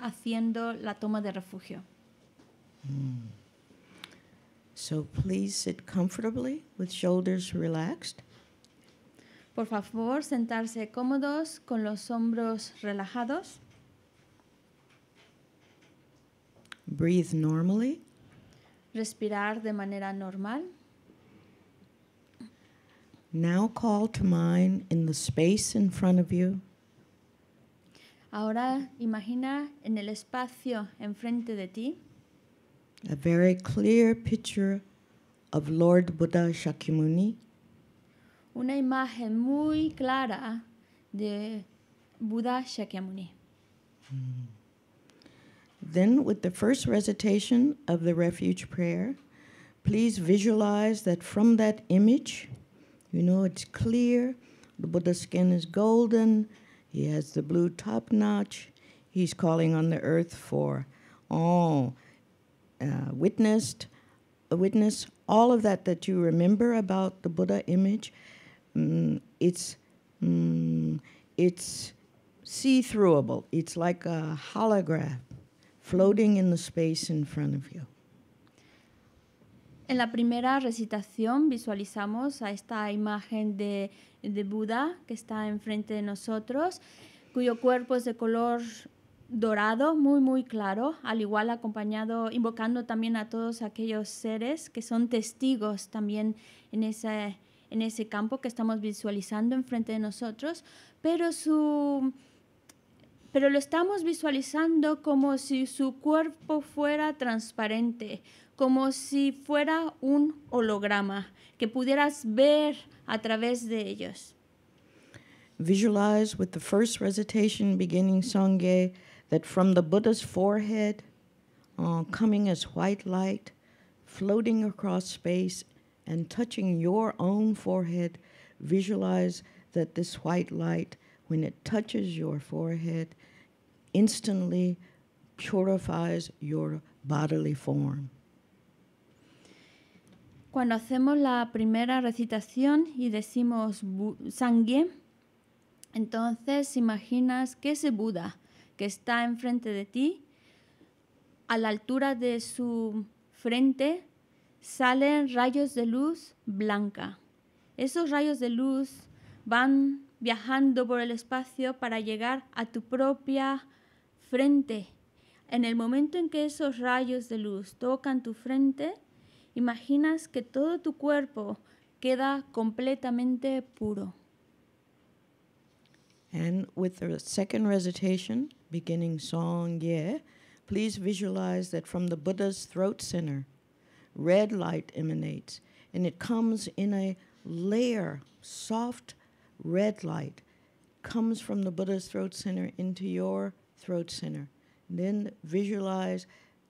haciendo la toma de refugio. Mm. So please sit comfortably with shoulders relaxed. Por favor, sentarse cómodos con los hombros relajados. Breathe normally. Respirar de manera normal. Now call to mind in the space in front of you Ahora imagina en el espacio enfrente de ti. A very clear picture of Lord Buddha Shakyamuni. Una imagen muy clara de Buddha Shakyamuni. Mm. Then, with the first recitation of the refuge prayer, please visualize that from that image, you know, it's clear, the Buddha's skin is golden, he has the blue top notch. He's calling on the earth for all uh, witnessed, a uh, witness, all of that that you remember about the Buddha image. Mm, it's mm, it's see-throughable. It's like a holograph floating in the space in front of you. En la primera recitación visualizamos a esta imagen de, Buda que está enfrente de nosotros, cuyo cuerpo es de color dorado, muy, muy claro, al igual acompañado, invocando también a todos aquellos seres que son testigos también en ese, en ese campo que estamos visualizando enfrente de nosotros, pero su... Pero lo estamos visualizando como si su cuerpo fuera transparente, como si fuera un holograma que pudieras ver a través de ellos. Visualize with the first recitation beginning Sangye that from the Buddha's forehead, uh, coming as white light, floating across space, and touching your own forehead, visualize that this white light, when it touches your forehead, instantly purifies your bodily form. Cuando hacemos la primera recitación y decimos sangye, entonces imaginas que ese Buda que está enfrente de ti, a la altura de su frente salen rayos de luz blanca. Esos rayos de luz van viajando por el espacio para llegar a tu propia frente. En el momento en que esos rayos de luz tocan tu frente, imaginas que todo tu cuerpo queda completamente puro. And with the second recitation, beginning Song Ye, please visualize that from the Buddha's throat center, red light emanates, and it comes in a layer, soft red light, comes from the Buddha's throat center into your throat center. then visualize,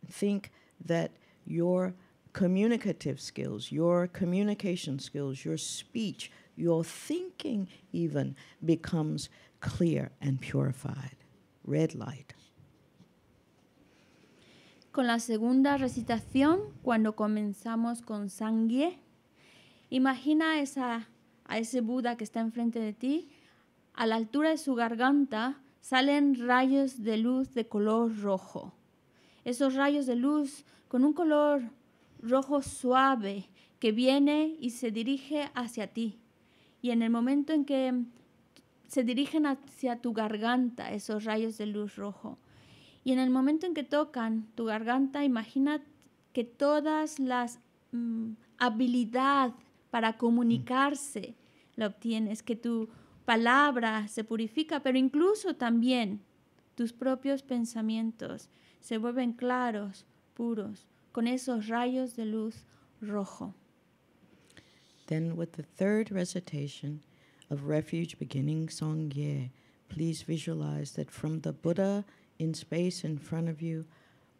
think that your communicative skills, your communication skills, your speech, your thinking even becomes clear and purified. Red light. Con la segunda recitación, cuando comenzamos con Sangye, imagina esa, a ese Buda que está enfrente de ti. A la altura de su garganta salen rayos de luz de color rojo. Esos rayos de luz con un color rojo suave que viene y se dirige hacia ti. Y en el momento en que se dirigen hacia tu garganta esos rayos de luz rojo, y en el momento en que tocan tu garganta, imagina que todas las mm, habilidad para comunicarse la obtienes, que tu palabra se purifica, pero incluso también tus propios pensamientos se vuelven claros, puros. con esos rayos de luz rojo. Then, with the third recitation of Refuge beginning Song Ye, please visualize that from the Buddha in space in front of you,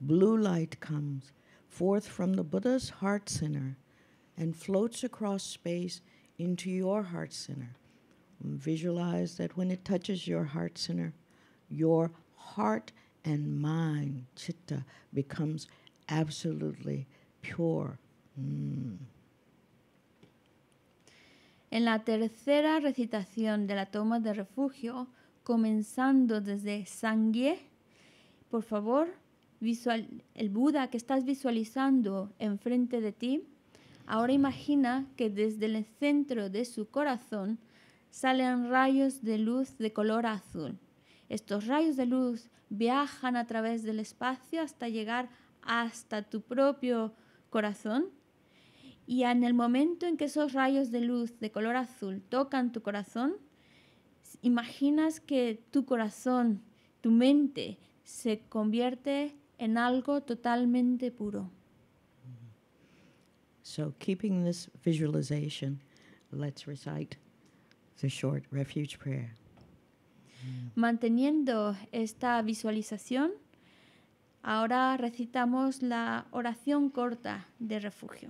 blue light comes forth from the Buddha's heart center and floats across space into your heart center. Visualize that when it touches your heart center, your heart and mind, chitta, becomes absolutely pure. Mm. En la tercera recitación de la toma de refugio, comenzando desde Sangye, por favor, visual, el Buda que estás visualizando enfrente de ti, ahora imagina que desde el centro de su corazón salen rayos de luz de color azul. Estos rayos de luz viajan a través del espacio hasta llegar a hasta tu propio corazón. Y en el momento en que esos rayos de luz de color azul tocan tu corazón, imaginas que tu corazón, tu mente, se convierte en algo totalmente puro. So, keeping this visualization, let's recite the short refuge prayer. Manteniendo esta visualización, Ahora recitamos la oración corta de refugio.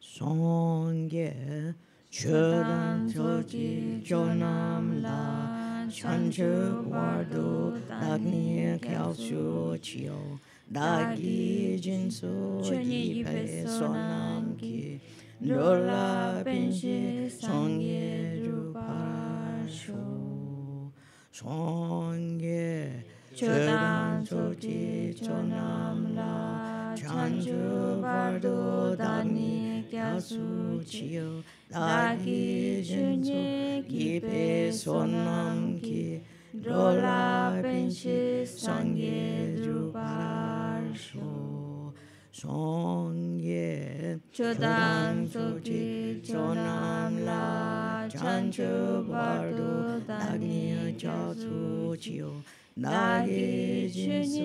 Songye Chudan Soji Jonam La Chanchu Wardu Dagni Kyalsu Chio Dagi Jinsu Chunyi Pe Sonam Ki Nrola Penshi Songye Rupasho Songye 조단소지 조남라 찬주발도 다니 갸수지요 나기 준예 기베 손남기 롤라 벤시 상예 주발소 송예 조단소지 조남라 찬주발도 다니 갸수지요 나에게 진수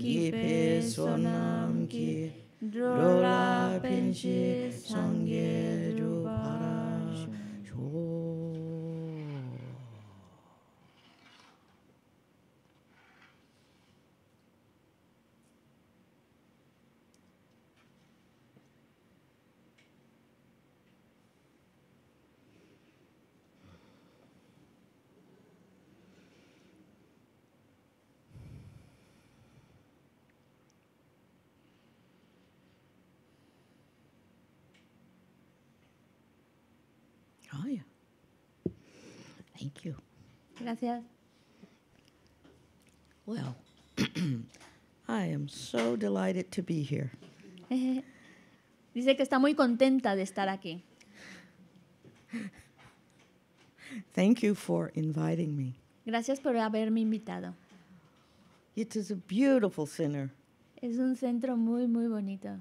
깊이 소남기 로라 펜시 성계주 Gracias. Well, I am so delighted to be here. Dice que está muy contenta de estar aquí. Thank you for inviting me. Gracias por haberme invitado. It is a beautiful center. Es un centro muy muy bonito.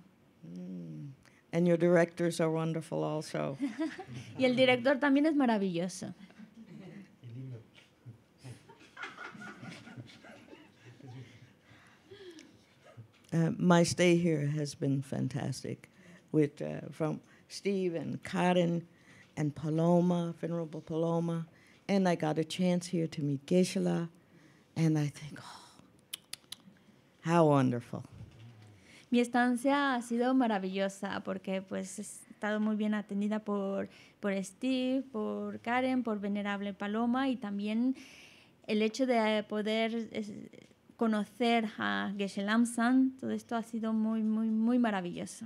Mm. And your directors are wonderful also. y el director también es maravilloso. uh, my stay here has been fantastic, with uh, from Steve and Karen and Paloma, Venerable Paloma, and I got a chance here to meet Geshe-la, and I think, oh, how wonderful. Mi estancia ha sido maravillosa porque pues he estado muy bien atendida por, por Steve, por Karen, por Venerable Paloma y también el hecho de poder es, conocer a Geshe Lamsan, todo esto ha sido muy, muy, muy maravilloso.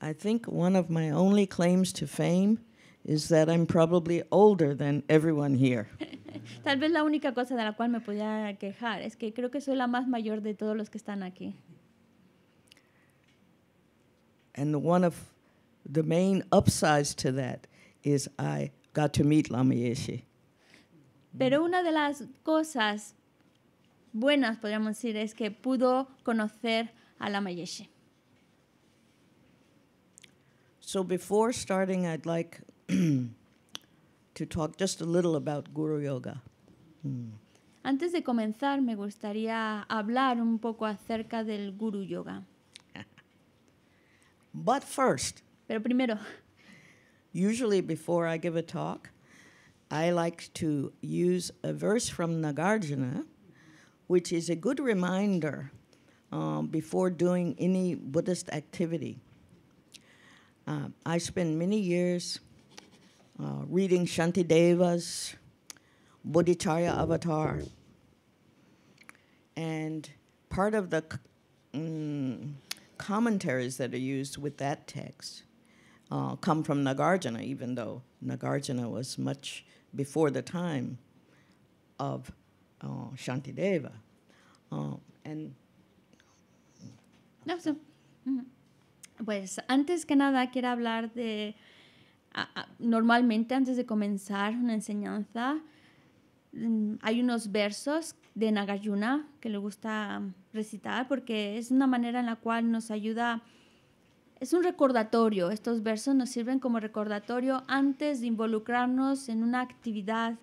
I think one of my only claims to fame is that I'm probably older than everyone here. Tal vez la única cosa de la cual me podía quejar es que creo que soy la más mayor de todos los que están aquí. And one of the main upsides to that is I got to meet Lama Yeshe. Pero una de las cosas buenas, podríamos decir, es que pudo conocer a la Mayeshi. So before starting, I'd like to talk just a little about Guru Yoga. Hmm. Antes de comenzar, me gustaría hablar un poco acerca del Guru Yoga. pero primero, usually before I give a talk, I like to use a verse from Nagarjuna, which is a good reminder um, before doing any Buddhist activity. Uh, I spent many years uh, reading Shantideva's Bodhicharya Avatar. And part of the mm, commentaries that are used with that text uh, come from Nagarjuna, even though Nagarjuna was much before the time of uh, Shantideva. Um, and mm-hmm. Pues antes que nada quiero hablar de, normalmente antes de comenzar una enseñanza, mm, hay unos versos de Nagayuna que le gusta recitar porque es una manera en la cual nos ayuda es un recordatorio. Estos versos nos sirven como recordatorio antes de involucrarnos en una actividad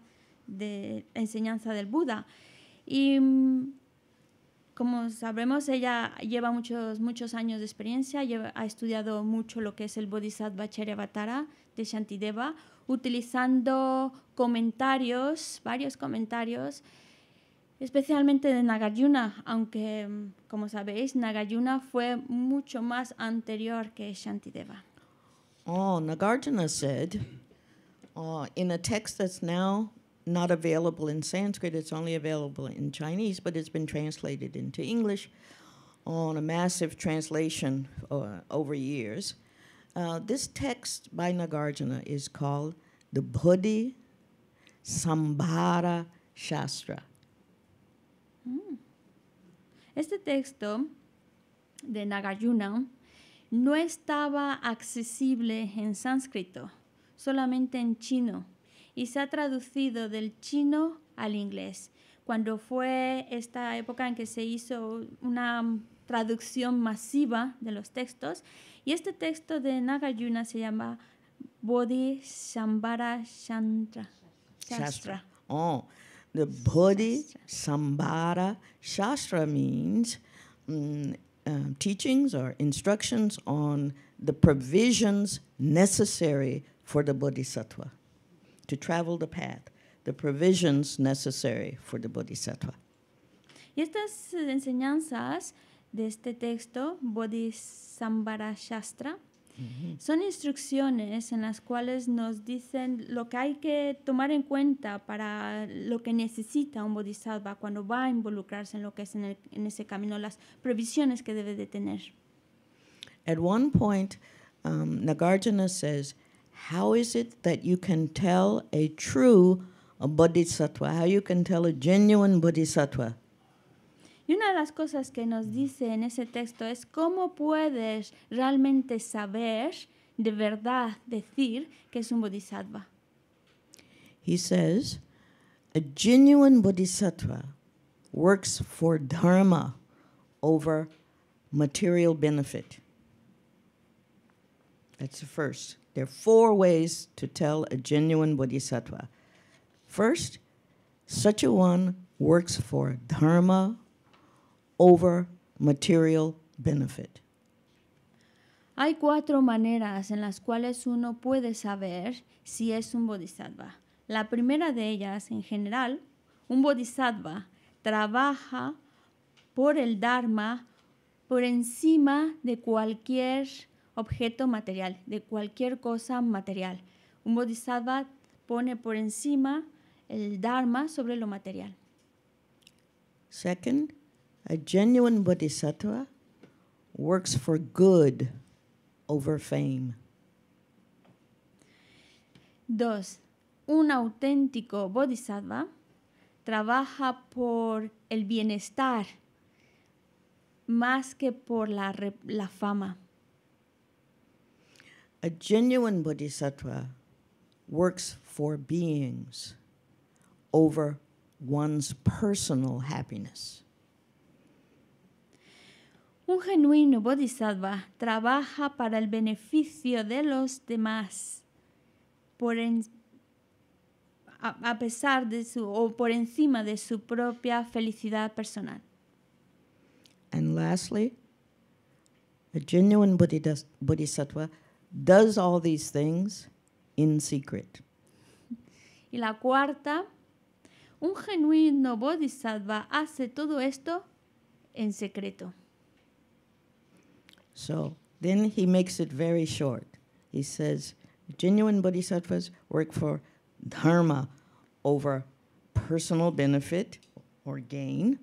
de enseñanza del Buda. Y mm, como sabremos, ella lleva muchos, muchos años de experiencia, ha estudiado mucho lo que es el Bodhisattva Charyavatara de Shantideva, utilizando comentarios, varios comentarios especialmente de Nagarjuna, aunque, mm, como sabéis, Nagarjuna fue mucho más anterior que Shantideva. Oh, Nagarjuna said uh, in a text that's now not available in Sanskrit, it's only available in Chinese, but it's been translated into English on a massive translation uh, over years. Uh, this text by Nagarjuna is called the Buddhi Sambhara Shastra. Este texto de Nagayuna no estaba accesible en sánscrito, solamente en chino, y se ha traducido del chino al inglés. Cuando fue esta época en que se hizo una traducción masiva de los textos, y este texto de Nagayuna se llama Bodhi Shambhara Shantra. Shastra. Oh, The Bodhi Sambara Shastra means mm, um, teachings or instructions on the provisions necessary for the bodhisattva to travel the path, the provisions necessary for the bodhisattva. Y estas eh, enseñanzas de este texto, Bodhisambara Shastra, Son instrucciones en las cuales nos dicen lo que hay que tomar en cuenta para lo que necesita un bodhisattva cuando va a involucrarse en lo que es en, ese camino, las previsiones que debe de tener. At one point, um, Nagarjuna says, "How is it that you can tell a true bodhisattva? How you can tell a genuine bodhisattva?" Y una de las cosas que nos dice en ese texto es cómo puedes realmente saber, de verdad decir, que es un bodhisattva. He says, a genuine bodhisattva works for dharma over material benefit. That's the first. There are four ways to tell a genuine bodhisattva. First, such a one works for dharma over material benefit. Hay cuatro maneras en las cuales uno puede saber si es un bodhisattva. La primera de ellas, en general, un bodhisattva trabaja por el Dharma por encima de cualquier objeto material, de cualquier cosa material. Un bodhisattva pone por encima el Dharma sobre lo material. Second, A genuine bodhisattva works for good over fame. Dos, Un auténtico bodhisattva trabaja por el bienestar más que por la, la fama. A genuine bodhisattva works for beings over one's personal happiness. Un genuino bodhisattva trabaja para el beneficio de los demás, a, pesar de su o por encima de su propia felicidad personal. And lastly, a genuine bodhisattva does all these things in secret. Y la cuarta, un genuino bodhisattva hace todo esto en secreto. So then he makes it very short. He says, genuine bodhisattvas work for dharma over personal benefit or gain.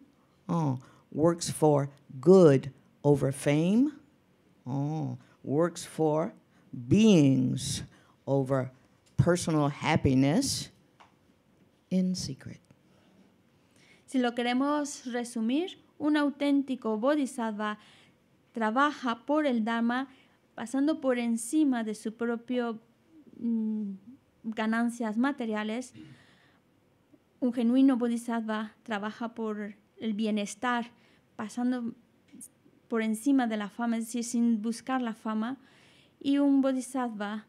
Oh, works for good over fame. Oh, works for beings over personal happiness in secret. Si lo queremos resumir, un auténtico bodhisattva trabaja por el Dharma pasando por encima de sus propias mm, ganancias materiales. Un genuino bodhisattva trabaja por el bienestar, pasando por encima de la fama, sin buscar la fama. Y un bodhisattva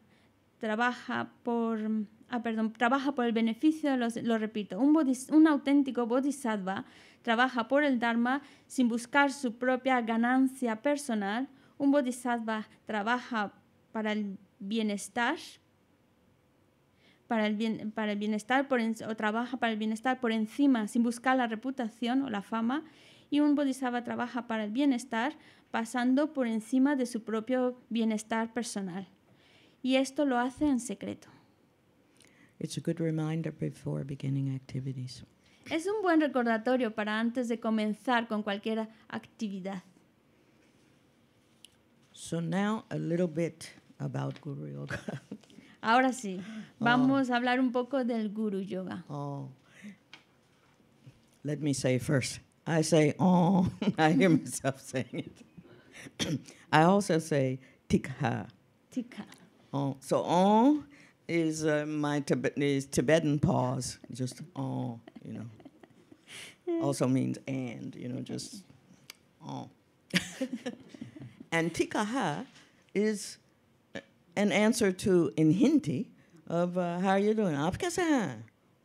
trabaja por Ah, perdón, trabaja por el beneficio, lo repito, un, auténtico bodhisattva trabaja por el Dharma sin buscar su propia ganancia personal. Un bodhisattva trabaja para el bienestar, para el, bienestar o trabaja para el bienestar por encima, sin buscar la reputación o la fama. Y un bodhisattva trabaja para el bienestar pasando por encima de su propio bienestar personal. Y esto lo hace en secreto. It's a good reminder before beginning activities. Es un buen recordatorio para antes de comenzar con cualquier actividad. So now a little bit about Guru Yoga. Ahora sí, oh. vamos oh. a hablar un poco del Guru Yoga. Oh. Let me say first. I say oh, I hear myself saying it. I also say tikha. Tikha. Oh, so oh is uh, my Tib- is Tibetan pause. Just oh, you know. also means and, you know, just oh. and tikaha is uh, an answer to in Hindi of uh, how are you doing? Apkasaha.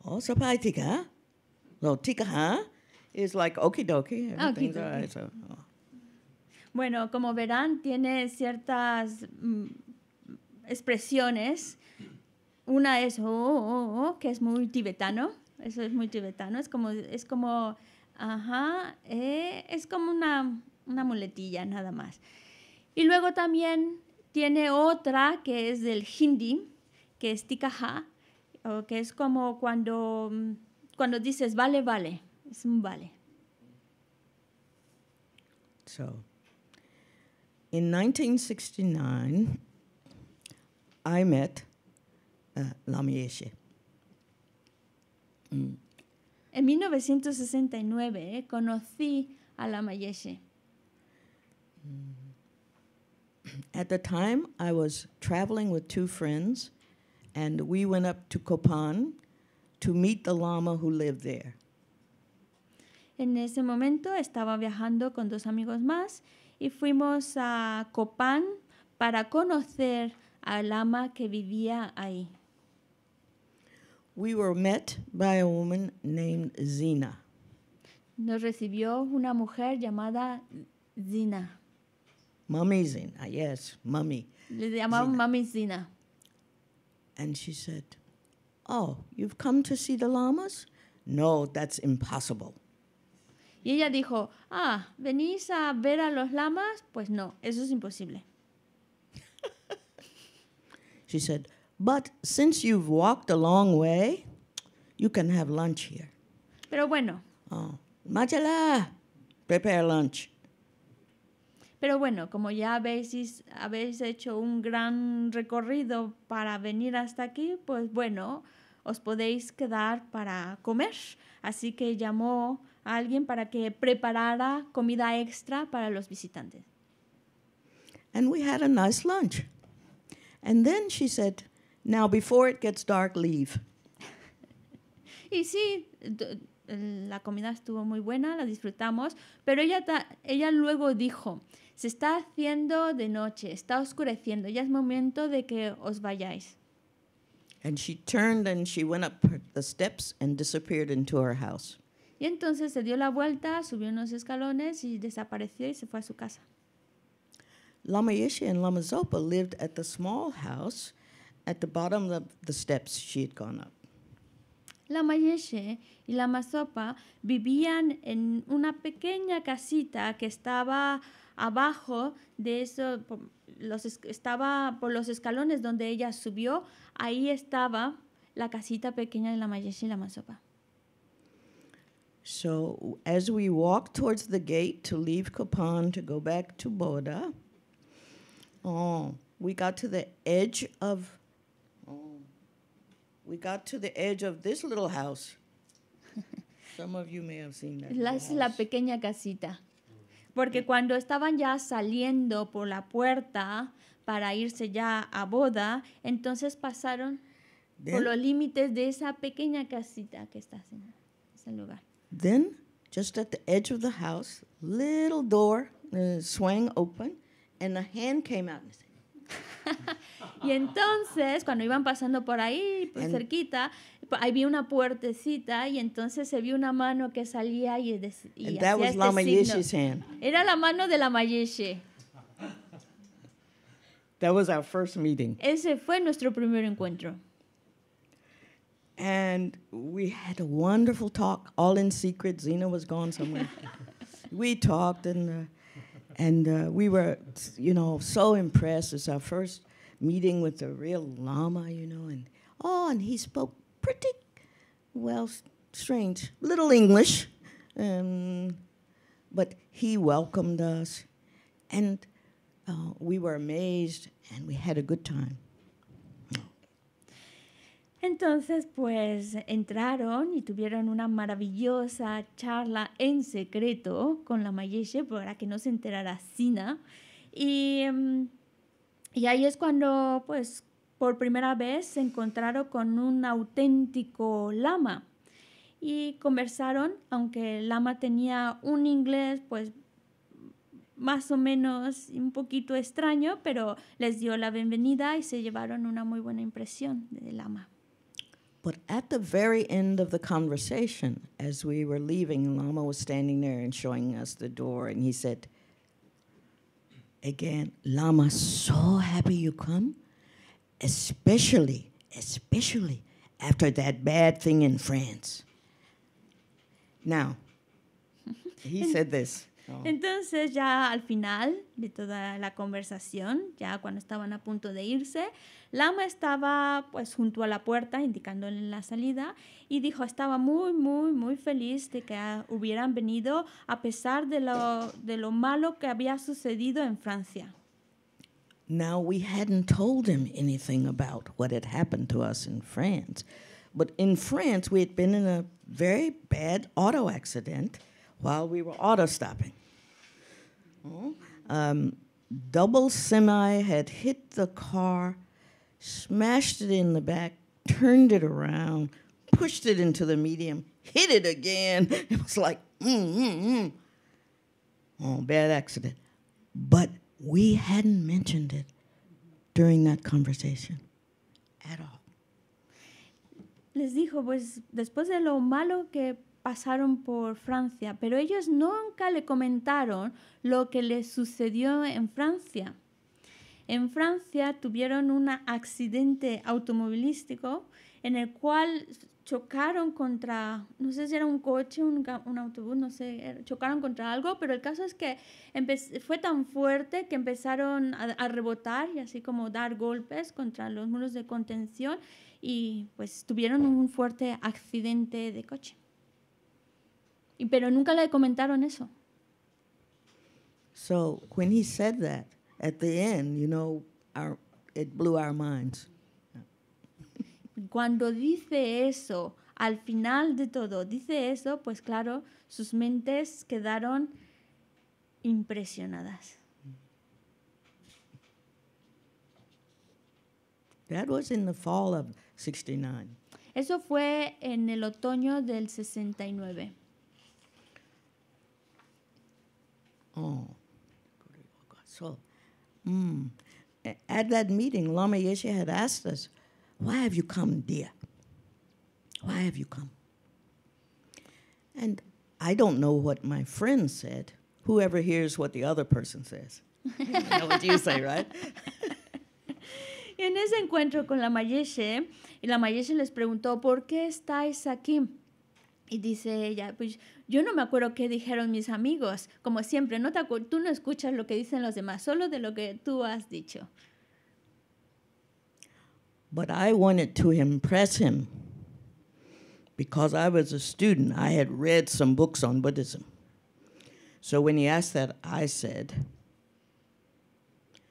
Oh, sapai tika. So tikaha is like okie dokie. Everything's all right. So, oh. Bueno, como verán, tiene ciertas mm, expresiones Una es oh, oh, oh, que es muy tibetano, eso es muy tibetano, es como, es como, ajá, eh, es como una, una muletilla nada más. Y luego también tiene otra que es del hindi, que es tikaha, o que es como cuando, cuando dices vale, vale, es un vale. So, in 1969, I met Ah, la Mm. En 1969 eh, conocí a la Mayeshe. Mm. At the time, I was traveling with two friends, and we went up to Copan to meet the Lama who lived there. En ese momento estaba viajando con dos amigos más y fuimos a Copán para conocer al lama que vivía ahí. We were met by a woman named Zina. Nos recibió una mujer llamada Zina. Mummy Zina, yes, mummy. Le llamaban Mummy Zina. And she said, Oh, you've come to see the llamas? No, that's impossible. Y ella dijo, Ah, ¿venís a ver a los lamas? Pues no, eso es imposible. she said, but since you've walked a long way, you can have lunch here. Pero bueno. Oh. Machala, prepare lunch. Pero bueno, como ya habéis, habéis hecho un gran recorrido para venir hasta aquí, pues bueno, os podéis quedar para comer. Así que llamó a alguien para que preparara comida extra para los visitantes. And we had a nice lunch. And then she said, Now, before it gets dark, leave. y sí, la comida estuvo muy buena, la disfrutamos, pero ella, ella luego dijo, se está haciendo de noche, está oscureciendo, ya es momento de que os vayáis. And she turned and she went up the steps and disappeared into her house. Y entonces se dio la vuelta, subió unos escalones y desapareció y se fue a su casa. Lama Yeshe and Lama Zopa lived at the small house At the bottom of the steps she had gone up. La Mayeshe y la Masopa vivían en una pequeña casita que estaba abajo de eso, los, estaba por los escalones donde ella subió, ahí estaba la casita pequeña de la Mayeshe y la Masopa. So as we walked towards the gate to leave Copan to go back to Boda, oh, we got to the edge of We got to the edge of this little house. Some of you may have seen that. La, es la pequeña casita. Mm. Porque cuando estaban ya saliendo por la puerta para irse ya a boda, entonces pasaron por los límites de esa pequeña casita que está en ese lugar. Then, just at the edge of the house, little door uh, swung open and a hand came out. and said... Y entonces, cuando iban pasando por ahí, por cerquita, ahí vi una puertecita y entonces se vio una mano que salía y, y hacía este signo. Era la mano de la Mayeshe. That was our first meeting. Ese fue nuestro primer encuentro. And we had a wonderful talk, all in secret. Zena was gone somewhere. we talked and uh, and uh, we were, you know, so impressed. It's our first meeting with the real Lama, you know, and oh, and he spoke pretty well, strange, little English, um, but he welcomed us, and uh, we were amazed, and we had a good time. Entonces, pues entraron y tuvieron una maravillosa charla en secreto con la Mayeche para que no se enterara Sina. Y um, Y ahí es cuando, pues, por primera vez se encontraron con un auténtico lama y conversaron, aunque el lama tenía un inglés, pues, más o menos un poquito extraño, pero les dio la bienvenida y se llevaron una muy buena impresión del lama. But at the very end of the conversation, as we were leaving, Lama was standing there and showing us the door, and he said, Again, Lama, so happy you come, especially, especially after that bad thing in France. Now, he said this. Entonces ya al final de toda la conversación, ya cuando estaban a punto de irse, Lama estaba pues junto a la puerta indicándole la salida y dijo estaba muy, muy, muy feliz de que hubieran venido a pesar de lo, de lo malo que había sucedido en Francia. Now we hadn't told him anything about what had happened to us in France, but in France we had been in a very bad auto accident while we were auto stopping. Um, double semi had hit the car smashed it in the back, turned it around, pushed it into the medium, hit it again. It was like, mm, mm, mm. Oh, bad accident. But we hadn't mentioned it during that conversation at all. Les dijo, pues después de lo malo que pasaron por Francia, pero ellos nunca le comentaron lo que les sucedió en Francia. en Francia tuvieron un accidente automovilístico en el cual chocaron contra, no sé si era un coche, un, un autobús, no sé, er, chocaron contra algo, pero el caso es que fue tan fuerte que empezaron a, rebotar y así como dar golpes contra los muros de contención y pues tuvieron un fuerte accidente de coche. pero nunca le comentaron eso. So when he said that, at the end, you know, it blew our minds. Cuando dice eso, al final de todo, dice eso, pues claro, sus mentes quedaron impresionadas. That was in the fall of 69. Eso fue en el otoño del 69. Oh. So, Mm. At that meeting, Lama Yeshe had asked us, Why have you come, dear? Why have you come? And I don't know what my friend said. Whoever hears what the other person says. I know what you say, right? en ese encuentro con la Mayeshe, y la Mayeshe les preguntó, ¿por qué estáis aquí? Y dice ella, pues Yo no me acuerdo qué dijeron mis amigos. Como siempre, no tú no escuchas lo que dicen los demás, solo de lo que tú has dicho. But I wanted to impress him because I was a student. I had read some books on Buddhism. So when he asked that, I said,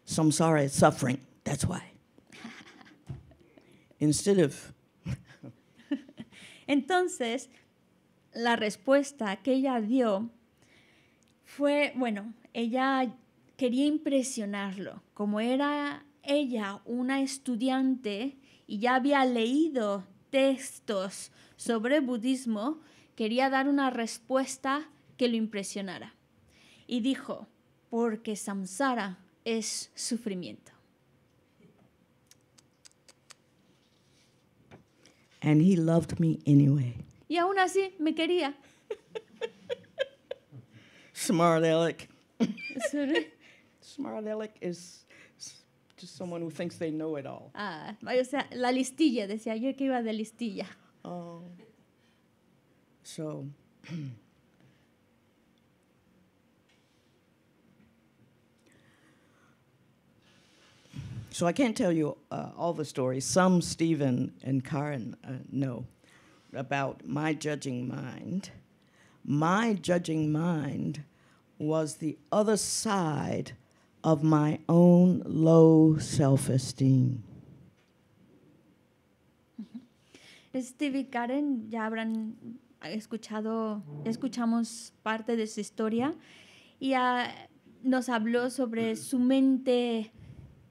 Samsara is suffering. That's why. Instead of. Entonces, la respuesta que ella dio fue, bueno, ella quería impresionarlo, como era ella una estudiante y ya había leído textos sobre budismo, quería dar una respuesta que lo impresionara. Y dijo, porque samsara es sufrimiento. And he loved me anyway. y aún así me quería. Smart aleck. Sorry? Smart aleck is just someone who thinks they know it all. Ah, o sea, la listilla, decía yo que iba de listilla. Oh. So. so I can't tell you uh, all the stories. Some Stephen and Karen uh, know. about my judging mind. My judging mind was the other side of my own low self-esteem. Mm-hmm. Stevie Karen, ya habrán escuchado, escuchamos parte de su historia y nos habló sobre su mente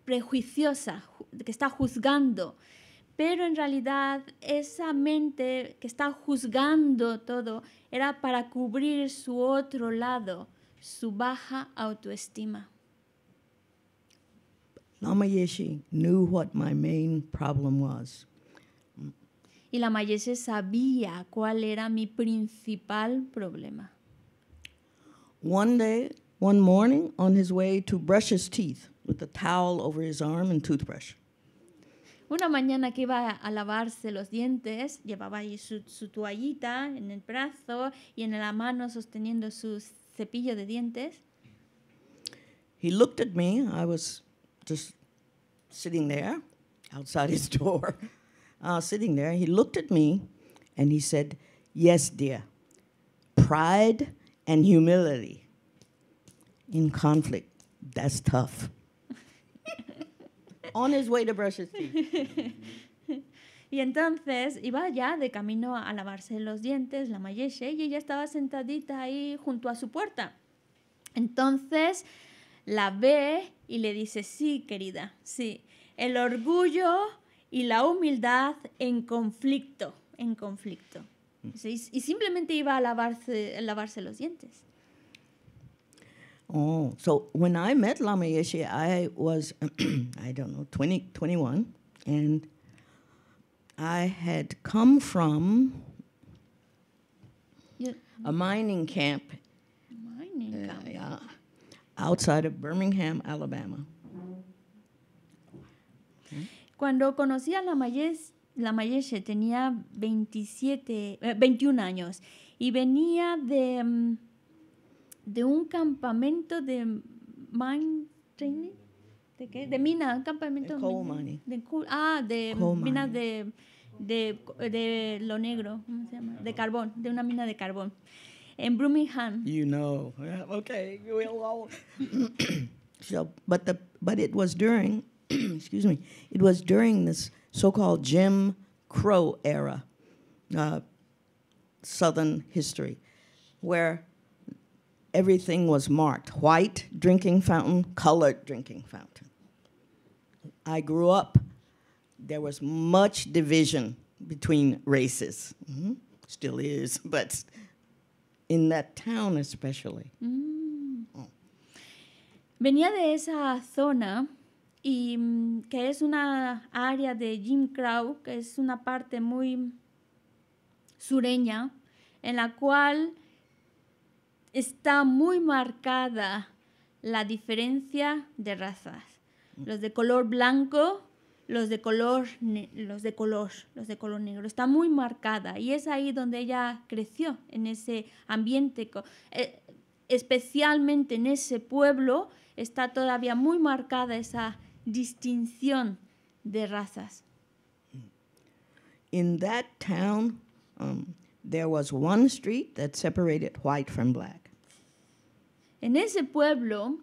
prejuiciosa que está juzgando pero en realidad esa mente que está juzgando todo era para cubrir su otro lado, su baja autoestima. Lama Yeshe knew what my main problem was. Y Lama Yeshe sabía cuál era mi principal problema. One day, one morning, on his way to brush his teeth with a towel over his arm and toothbrush. Una mañana que iba a lavarse los dientes, llevaba ahí su, toallita en el brazo y en la mano sosteniendo su cepillo de dientes. He looked at me. I was just sitting there outside his door, uh, sitting there. He looked at me and he said, Yes, dear, pride and humility in conflict. That's tough. Y entonces iba ya de camino a lavarse los dientes, la Mayeshe, y ella estaba sentadita ahí junto a su puerta. Entonces la ve y le dice, sí, querida, sí, el orgullo y la humildad en conflicto, en conflicto. Mm. Y, simplemente iba a lavarse, a lavarse los dientes. Oh, so when I met Lama Yeshe, I was, I don't know, 20, 21, and I had come from yeah. a mining camp. Mining camp. yeah, outside of Birmingham, Alabama. Cuando conocí a la mayeshe tenía 27, eh, 21 años y venía de... Um, de un campamento de mine training. ¿De qué? De mina, un campamento de ah, coal mining. De ah, de minas de, de, de, lo negro, ¿cómo se llama? De carbón, de una mina de carbón. En Birmingham. You know. Okay, so, but the but it was during, excuse me, it was during this so-called Jim Crow era, uh, Southern history, where everything was marked white drinking fountain, colored drinking fountain. I grew up, there was much division between races. Mm -hmm. Still is, but in that town especially. Mm. Oh. Venía de esa zona y mm, que es una área de Jim Crow, que es una parte muy sureña, en la cual está muy marcada la diferencia de razas. Los de color blanco, los de color, los de color, los de color negro. Está muy marcada y es ahí donde ella creció, en ese ambiente. Eh, especialmente en ese pueblo está todavía muy marcada esa distinción de razas. In that town, um, there was one street that separated white from black. En ese pueblo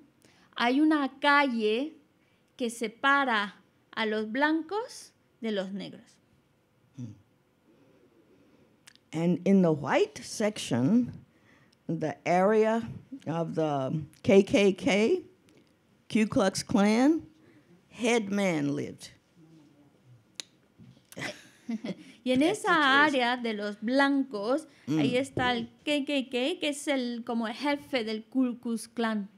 hay una calle que separa a los blancos de los negros. And in the white section, the area of the KKK, Ku Klux Klan, headman lived. Y en esa área de los blancos, ahí mm. está el KKK, que es el como el jefe del kulkus clan Klan.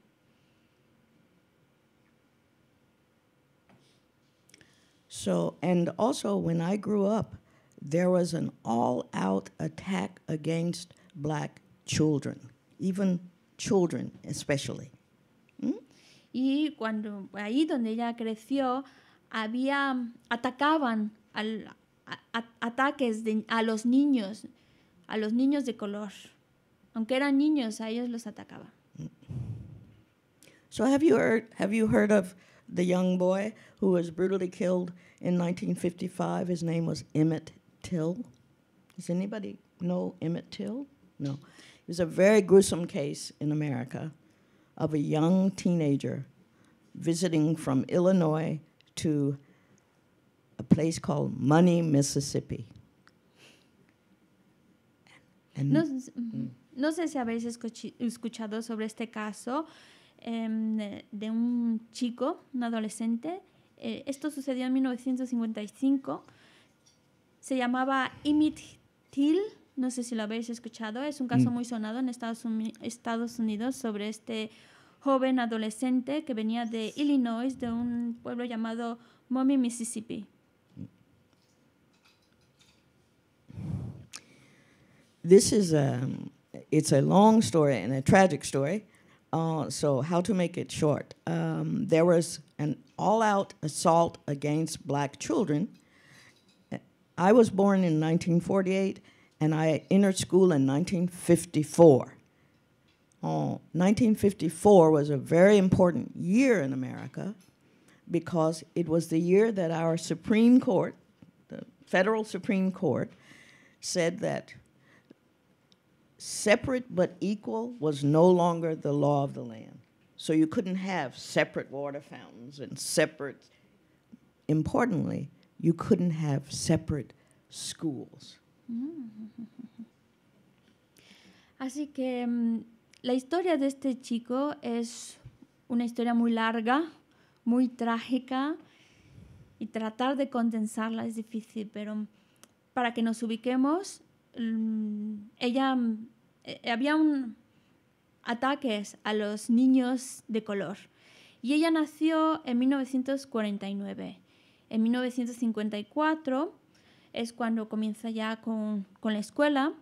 So, and also when I grew up, there was an all-out attack against black children, even children especially. Mm? Y cuando ahí donde ella creció, había atacaban al ataques de, a los niños, a los niños de color. Aunque eran niños, a ellos los atacaba. So have you heard have you heard of the young boy who was brutally killed in 1955? His name was Emmett Till. Does anybody know Emmett Till? No. It was a very gruesome case in America of a young teenager visiting from Illinois to place called Money, Mississippi. Mm. Mm, no, sé si habéis escuchado sobre este caso em, de un chico, un adolescente. Eh, esto sucedió en 1955. Se llamaba Emmett Till. No sé si lo habéis escuchado. Es un caso mm. muy sonado en Estados, Estados Unidos sobre este joven adolescente que venía de Illinois, de un pueblo llamado Mommy, Mississippi. this is a, um, it's a long story and a tragic story. Uh, so how to make it short? Um, there was an all-out assault against black children. I was born in 1948, and I entered school in 1954. 1954 uh, was a very important year in America because it was the year that our Supreme Court, the federal Supreme Court, said that separate but equal was no longer the law of the land. So you couldn't have separate water fountains and separate, importantly, you couldn't have separate schools. Así que mm, la historia de este chico es una historia muy larga, muy trágica, y tratar de condensarla es difícil, pero mm, para que nos ubiquemos, Mm, ella mm, eh, había un ataques a los niños de color. Y ella nació en 1949. En 1954 es cuando comienza ya con, con la escuela.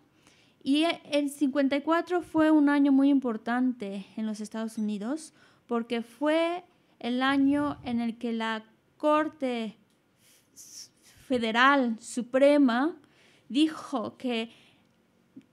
Y e, el 54 fue un año muy importante en los Estados Unidos porque fue el año en el que la Corte Federal Suprema dijo que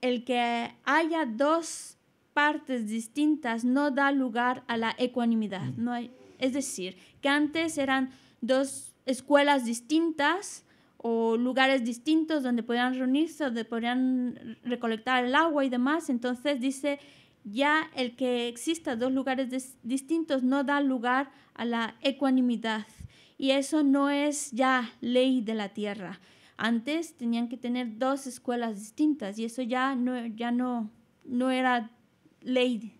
el que haya dos partes distintas no da lugar a la ecuanimidad. Mm. No es decir, que antes eran dos escuelas distintas o lugares distintos donde podían reunirse, donde podían recolectar el agua y demás. Entonces dice, ya el que exista dos lugares distintos no da lugar a la ecuanimidad. Y eso no es ya ley de la tierra. Antes tenían que tener dos escuelas distintas y eso ya no, ya no, no era ley.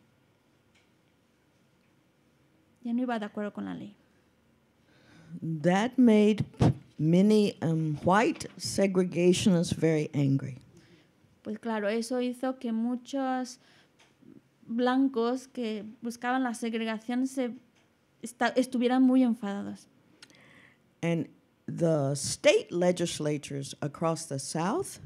Ya no iba de acuerdo con la ley. That made many um, white segregationists very angry. Pues claro, eso hizo que muchos blancos que buscaban la segregación se estuvieran muy enfadados. And the state legislatures across the South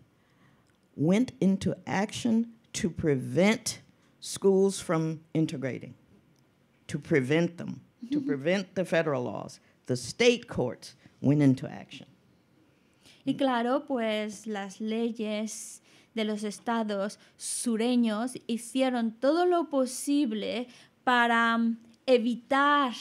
went into action to prevent schools from integrating, to prevent them, to mm-hmm. prevent the federal laws. The state courts went into action. Y claro, pues las leyes de los estados sureños hicieron todo lo posible para evitar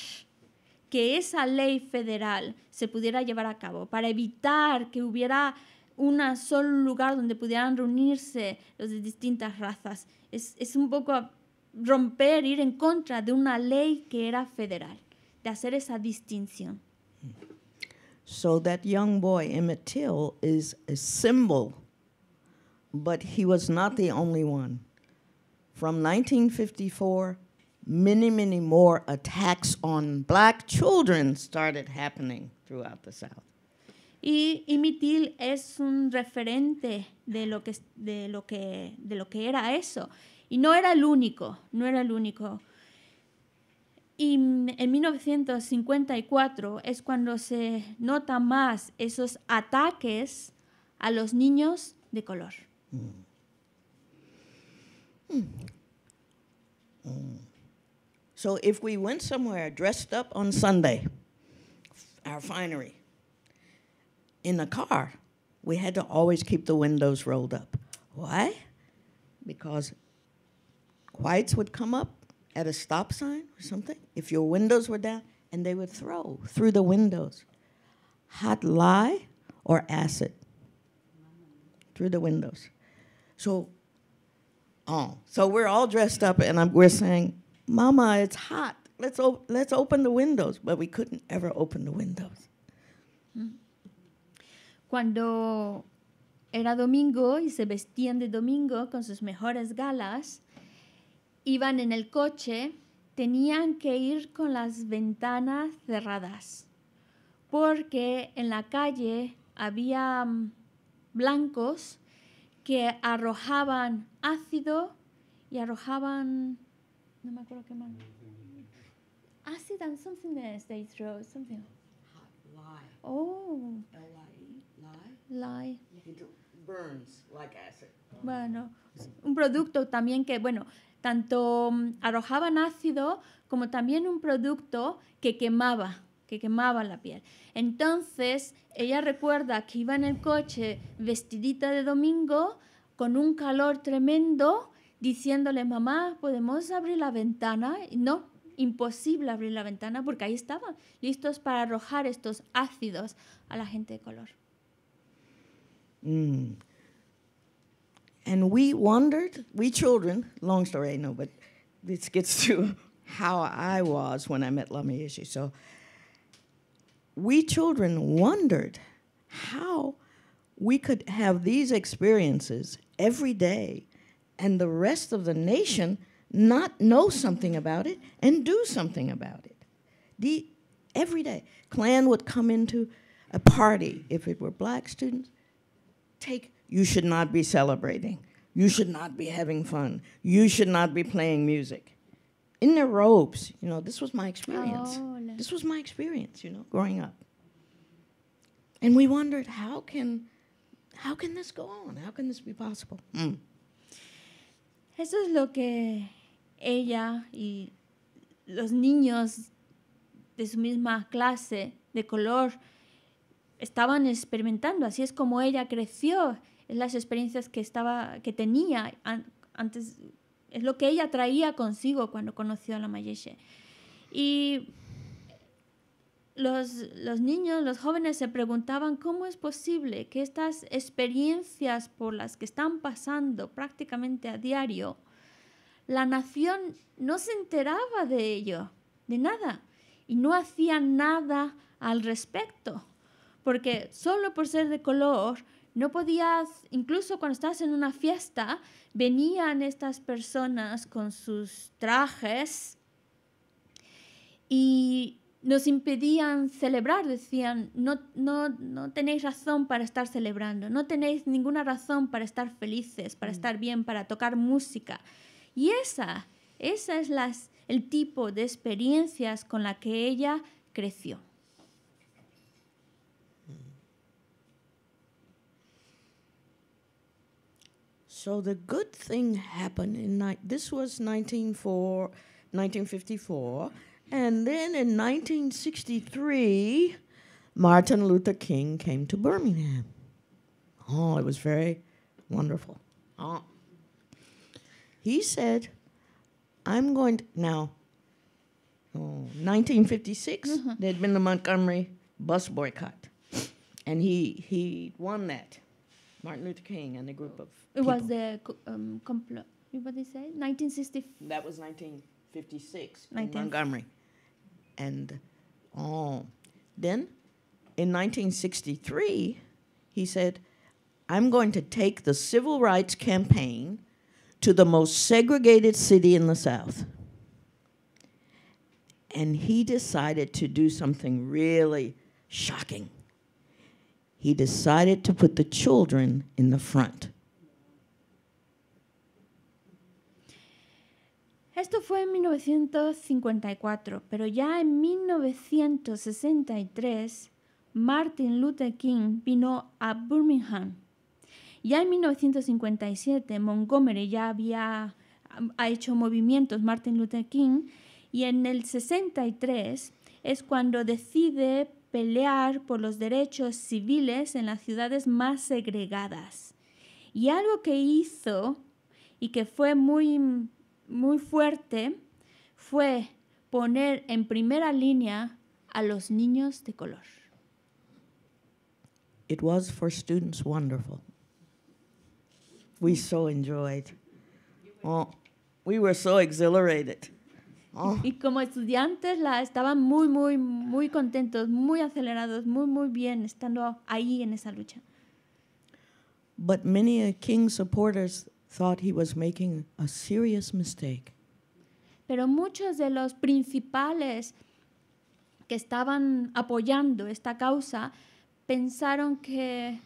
que esa ley federal se pudiera llevar a cabo, para evitar que hubiera un solo lugar donde pudieran reunirse los de distintas razas. Es, es un poco romper, ir en contra de una ley que era federal, de hacer esa distinción. So that young boy Emmett Till is a symbol, but he was not the only one. From 1954 many, many more attacks on black children started happening throughout the South. Y, y es un referente de lo, que, de, lo que, de lo que era eso. Y no era el único, no era el único. Y en 1954 es cuando se nota más esos ataques a los niños de color. Mm. Mm. Mm. So if we went somewhere dressed up on Sunday, our finery, in the car, we had to always keep the windows rolled up. Why? Because whites would come up at a stop sign or something if your windows were down and they would throw through the windows hot lye or acid through the windows. So, oh, so we're all dressed up and I'm, we're saying, Mama, it's hot. Let's, let's open the windows. But we couldn't ever open the windows. Cuando era domingo y se vestían de domingo con sus mejores galas, iban en el coche, tenían que ir con las ventanas cerradas, porque en la calle había mm, blancos que arrojaban ácido y arrojaban no me acuerdo qué Acid ah, something else they throw, something. Lie. Oh. Lie. Lie. Burns like acid. Bueno, un producto también que, bueno, tanto mm, arrojaban ácido como también un producto que quemaba, que quemaba la piel. Entonces, ella recuerda que iba en el coche vestidita de domingo, con un calor tremendo, diciéndole, mamá, ¿podemos abrir la ventana? No, imposible abrir la ventana porque ahí estaban, listos para arrojar estos ácidos a la gente de color. Mm. And we wondered, we children, long story, I know, but this gets to how I was when I met Lama So we children wondered how we could have these experiences every day and the rest of the nation not know something about it and do something about it. The, every day, Klan would come into a party, if it were black students, take, you should not be celebrating. You should not be having fun. You should not be playing music. In their robes, you know, this was my experience. Oh, no. This was my experience, you know, growing up. And we wondered, how can, how can this go on? How can this be possible? Mm. Eso es lo que ella y los niños de su misma clase de color estaban experimentando. Así es como ella creció, es las experiencias que, estaba, que tenía antes, es lo que ella traía consigo cuando conoció a la Mayeshe. Y los, niños, los jóvenes se preguntaban cómo es posible que estas experiencias por las que están pasando prácticamente a diario, la nación no se enteraba de ello, de nada, y no hacía nada al respecto, porque solo por ser de color, no podías, incluso cuando estás en una fiesta, venían estas personas con sus trajes y nos impedían celebrar, decían, no, no, tenéis razón para estar celebrando, no tenéis ninguna razón para estar felices, para mm. estar bien, para tocar música. Y esa, esa es las, el tipo de experiencias con la que ella creció. So the good thing happened in this was 1954. And then in 1963, Martin Luther King came to Birmingham. Oh, it was very wonderful. Oh. He said, I'm going to, now, oh, 1956, mm -hmm. there'd been the Montgomery bus boycott. And he, he won that, Martin Luther King and a group of. It people. was the um, complot, what they say? 1960. That was 1956 19. in Montgomery and oh. Then in 1963, he said, I'm going to take the civil rights campaign to the most segregated city in the South. And he decided to do something really shocking. He decided to put the children in the front. Esto fue en 1954, pero ya en 1963 Martin Luther King vino a Birmingham. Ya en 1957 Montgomery ya había um, ha hecho movimientos Martin Luther King y en el 63 es cuando decide pelear por los derechos civiles en las ciudades más segregadas. Y algo que hizo y que fue muy muy fuerte fue poner en primera línea a los niños de color. It was for students wonderful. We so enjoyed. Oh, we were so exhilarated. Oh. Y como estudiantes la estaban muy, muy, muy contentos, muy acelerados, muy, muy bien estando ahí en esa lucha. But many King supporters thought he was making a serious mistake. Pero muchos de los principales que estaban apoyando esta causa pensaron que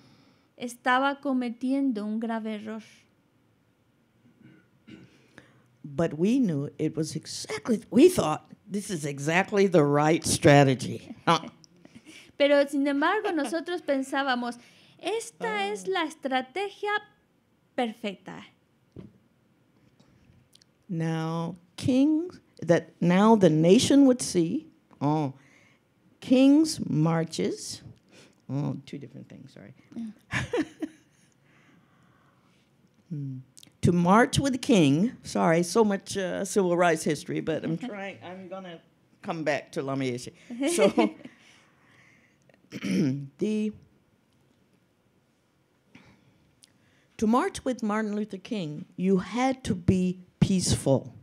estaba cometiendo un grave error. But we knew it was exactly we thought this is exactly the right strategy. Pero sin embargo, nosotros pensábamos, esta ah. es la estrategia perfecta. Now, kings, that now the nation would see, oh, kings marches, oh, two different things, sorry. Yeah. hmm. To march with the king, sorry, so much uh, civil rights history, but I'm trying, I'm gonna come back to Lamieshi. So, the to march with Martin Luther King, you had to be peaceful.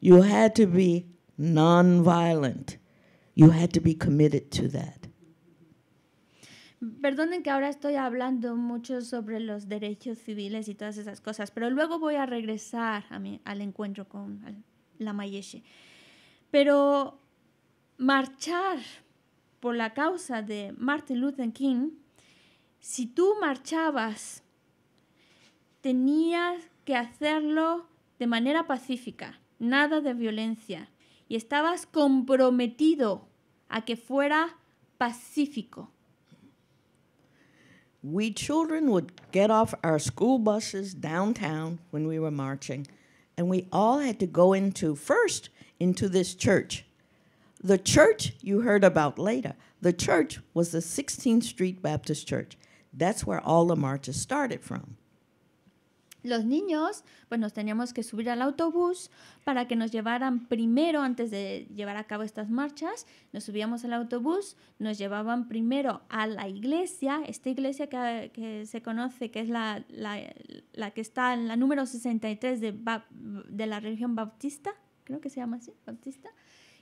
You had to be nonviolent. You had to be committed to that. Perdonen que ahora estoy hablando mucho sobre los derechos civiles y todas esas cosas, pero luego voy a regresar a al encuentro con la Mayeshe. Pero marchar por la causa de Martin Luther King, si tú marchabas, tenías que hacerlo de manera pacífica, nada de violencia, y estabas comprometido a que fuera pacífico. We children would get off our school buses downtown when we were marching, and we all had to go into first into this church. The church you heard about later, the church was the 16th Street Baptist Church. That's where all the marches started from. los niños, pues nos teníamos que subir al autobús para que nos llevaran primero, antes de llevar a cabo estas marchas, nos subíamos al autobús, nos llevaban primero a la iglesia, esta iglesia que, se conoce, que es la, que está en la número 63 de, de la religión bautista, creo que se llama así, bautista.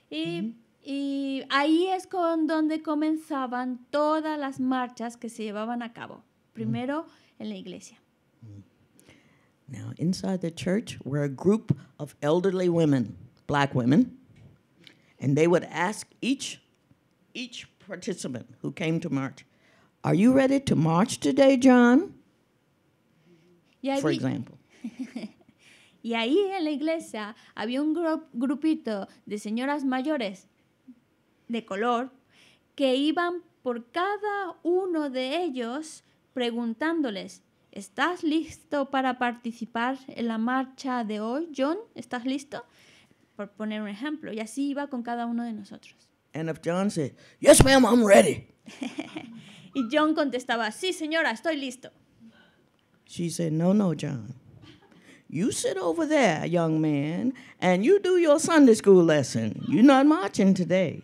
y... Y ahí es con donde comenzaban todas las marchas que se llevaban a cabo, primero en la iglesia. Now, inside the church were a group of elderly women, black women, and they would ask each, each participant who came to march, Are you ready to march today, John? Yeah, For example. Y ahí en la iglesia había un grupito de señoras mayores de color que iban por cada uno de ellos preguntándoles, ¿Estás listo para participar en la marcha de hoy, John? ¿Estás listo? Por poner un ejemplo. Y así iba con cada uno de nosotros. And if John said, yes ma'am, I'm ready. y John contestaba, sí señora, estoy listo. She said, no, no, John. You sit over there, young man, and you do your Sunday school lesson. You're not marching today.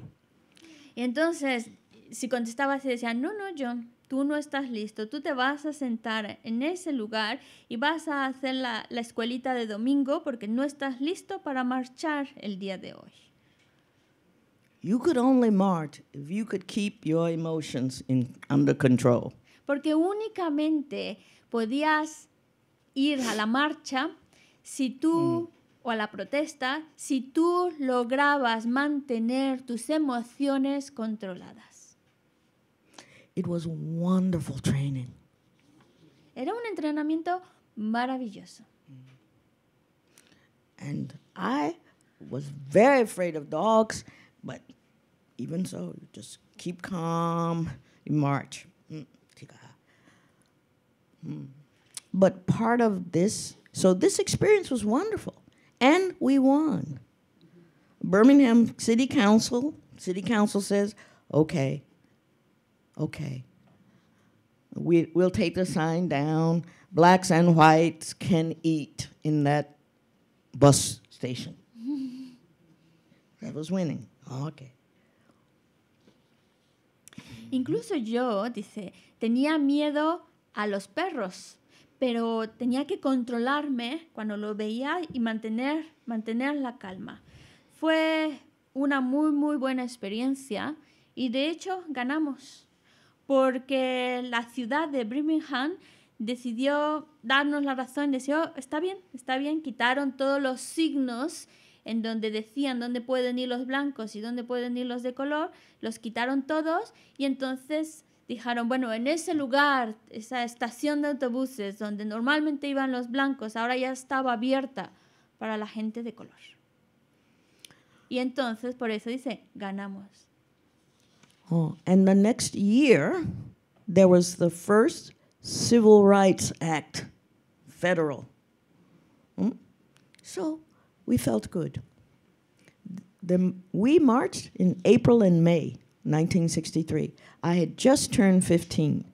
Y entonces, si contestaba, se decía, no, no, John, tú no estás listo, tú te vas a sentar en ese lugar y vas a hacer la, escuelita de domingo porque no estás listo para marchar el día de hoy. Porque únicamente podías ir a la marcha si tú mm. o a la protesta si tú lograbas mantener tus emociones controladas. It was wonderful training. Era un entrenamiento maravilloso. And I was very afraid of dogs, but even so, just keep calm, you march. Mm, mm. But part of this, so this experience was wonderful, and we won. Birmingham City Council, City Council says, okay, Okay. We, we'll take the sign down. Blacks and whites can eat in that bus station. that was winning. Oh, okay. Incluso yo, dice, tenía miedo a los perros, pero tenía que controlarme cuando lo veía y mantener, mantener la calma. Fue una muy, muy buena experiencia y de hecho ganamos porque la ciudad de Birmingham decidió darnos la razón, decidió, está bien, está bien, quitaron todos los signos en donde decían dónde pueden ir los blancos y dónde pueden ir los de color, los quitaron todos y entonces dijeron, bueno, en ese lugar, esa estación de autobuses donde normalmente iban los blancos, ahora ya estaba abierta para la gente de color. Y entonces, por eso dice, ganamos. Oh, and the next year, there was the first Civil Rights Act, federal. Mm? So we felt good. The, we marched in April and May 1963. I had just turned 15.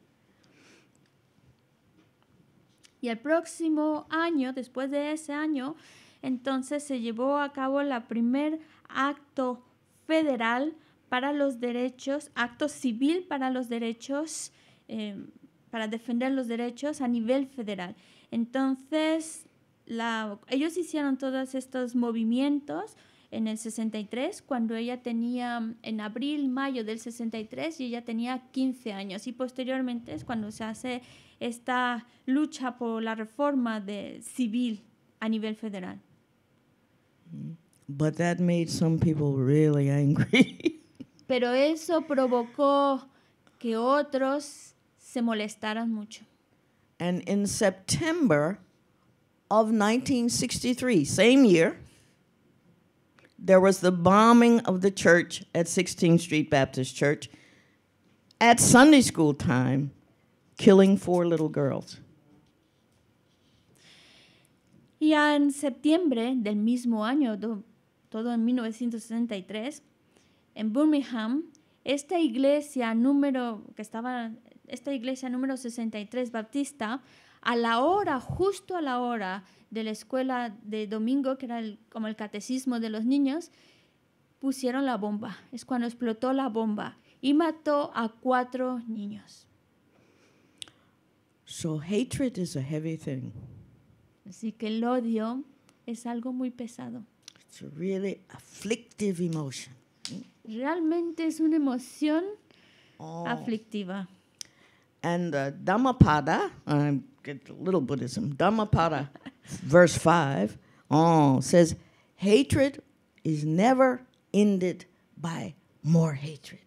Y el próximo año, después de ese año, entonces se llevó a cabo la primer acto federal para los derechos, actos civil para los derechos, em, para defender los derechos a nivel federal. Entonces, la, ellos hicieron todos estos movimientos en el 63, cuando ella tenía, en abril, mayo del 63, y ella tenía 15 años. Y posteriormente es cuando se hace esta lucha por la reforma de civil a nivel federal. Mm-hmm. But that made some people angry. pero eso provocó que otros se molestaran mucho. And in September of 1963, same year, there was the bombing of the church at 16th Street Baptist Church at Sunday school time, killing four little girls. Y en septiembre del mismo año, todo en 1963, en Birmingham, esta iglesia número que estaba esta iglesia número 63 Baptista a la hora justo a la hora de la escuela de domingo que era como el catecismo de los niños pusieron la bomba es cuando explotó la bomba y mató a cuatro niños so hatred is a heavy thing así que el odio es algo muy pesado it's a really afflictive realmente es una emoción oh. aflictiva. And uh, Dhammapada, I uh, get a little Buddhism, Dhammapada, verse 5, oh, says, hatred is never ended by more hatred.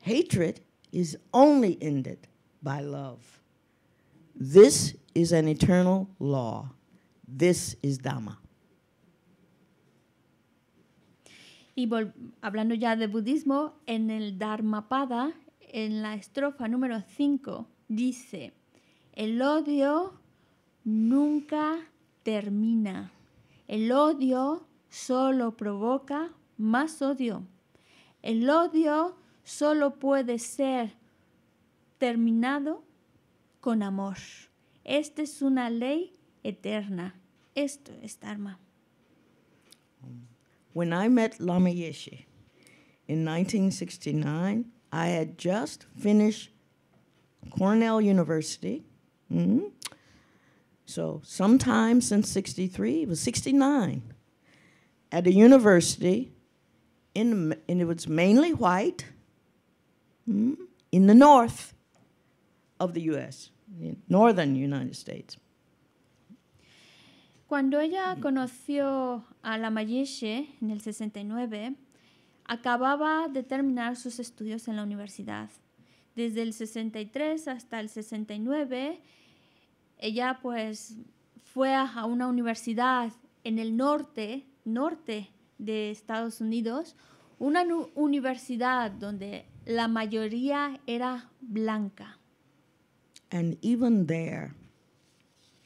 Hatred is only ended by love. This is an eternal law. This is Dhamma. Y hablando ya de budismo, en el Dharmapada, en la estrofa número 5, dice, el odio nunca termina. El odio solo provoca más odio. El odio solo puede ser terminado con amor. Esta es una ley eterna. Esto es Dharma. When I met Lama Yeshe in 1969, I had just finished Cornell University. Mm -hmm. So, sometime since 63, it was 69, at a university, in, and it was mainly white, mm, in the north of the US, northern United States. Cuando ella conoció a la Mayeshe en el 69, acababa de terminar sus estudios en la universidad. Desde el 63 hasta el 69, ella pues fue a una universidad en el norte, norte de Estados Unidos, una universidad donde la mayoría era blanca. And even there,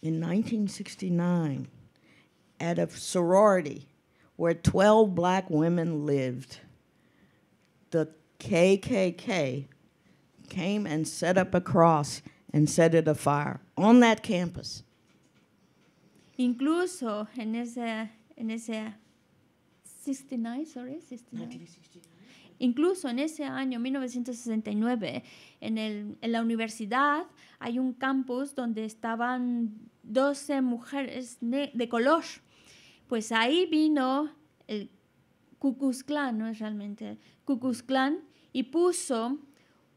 in 1969 at a sorority where 12 black women lived. The KKK came and set up a cross and set it afire on that campus. Incluso en ese, en ese 69, sorry, 69. Incluso en ese año 1969, en, el, en la universidad hay un campus donde estaban 12 mujeres de color. Pues ahí vino el Cucuz no es realmente Cucuz y puso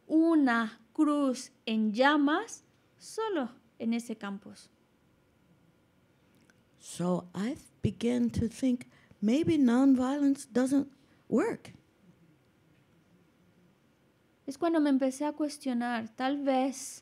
una cruz en llamas solo en ese campus. So I began to think maybe nonviolence doesn't work. Es cuando me empecé a cuestionar, tal vez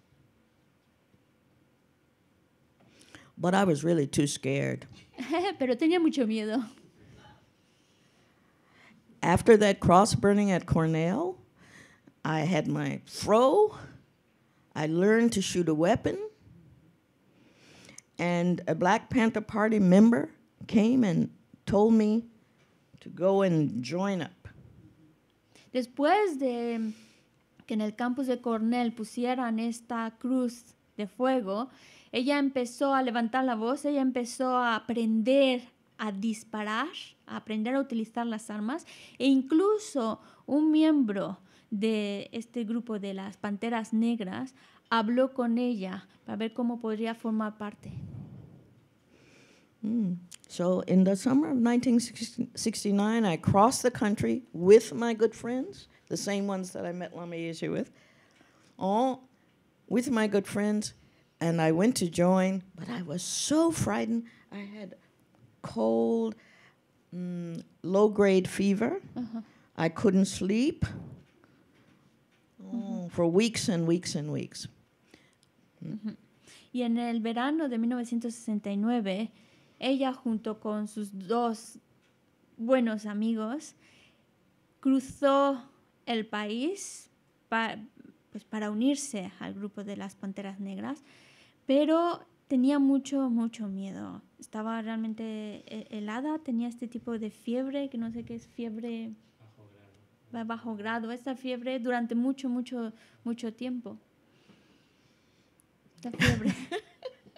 But I was really too scared. Pero tenía mucho miedo. After that cross burning at Cornell, I had my fro. I learned to shoot a weapon. And a Black Panther Party member came and told me to go and join up. Después de que en el campus de Cornell pusieran esta cruz de fuego, Ella empezó a levantar la voz, ella empezó a aprender a disparar, a aprender a utilizar las armas e incluso un miembro de este grupo de las Panteras Negras habló con ella para ver cómo podría formar parte. Mm. So in the summer of 1969, I crossed the country with my good friends, the same ones that I met Lama with, all with my good friends and I went to join, but I was so frightened. I had cold, mm, low grade fever. Uh -huh. I couldn't sleep y mm, for weeks and weeks and weeks. Mm-hmm. Y en el verano de 1969, ella junto con sus dos buenos amigos cruzó el país pues, para unirse al grupo de las Panteras Negras pero tenía mucho, mucho miedo. Estaba realmente eh, helada, tenía este tipo de fiebre, que no sé qué es fiebre bajo grado, esta fiebre durante mucho, mucho, mucho tiempo. Esta fiebre.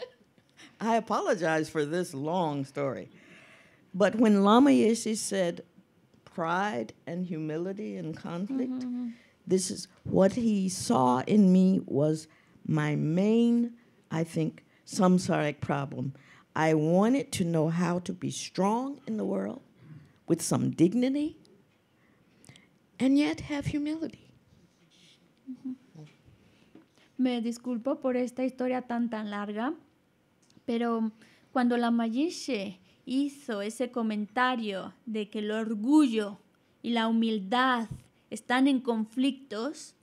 I apologize for this long story. But when Lama Yeshe said pride and humility and conflict, this is what he saw in me was my main I think, samsaric problem. I wanted to know how to be strong in the world with some dignity and yet have humility. Mm-hmm. Me disculpo por esta historia tan tan larga, pero cuando la Mayeshe hizo ese comentario de que el orgullo y la humildad están en conflictos,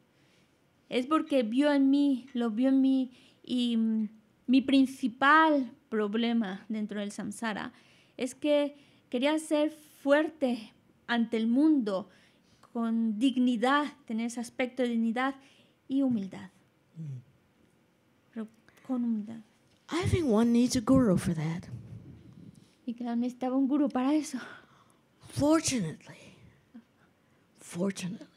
es porque vio en mí, lo vio en mí y mm, mi principal problema dentro del samsara es que quería ser fuerte ante el mundo, con dignidad, tener ese aspecto de dignidad y humildad. Pero con humildad. I think one needs a guru for that. Y necesitaba un guru para eso. Fortunately, fortunately.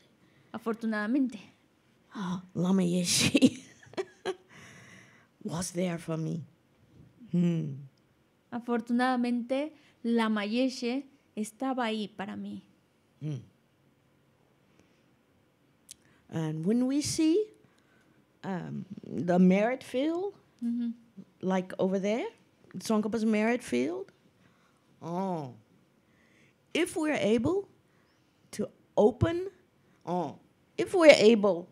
Afortunadamente. La ah, Lama was there for me. Hmm. Afortunadamente, la Mayeshe estaba ahí para mí. Hmm. And when we see um, the merit field, mm -hmm. like over there, Tsongkhapa's merit field, oh, if we're able to open, oh, if we're able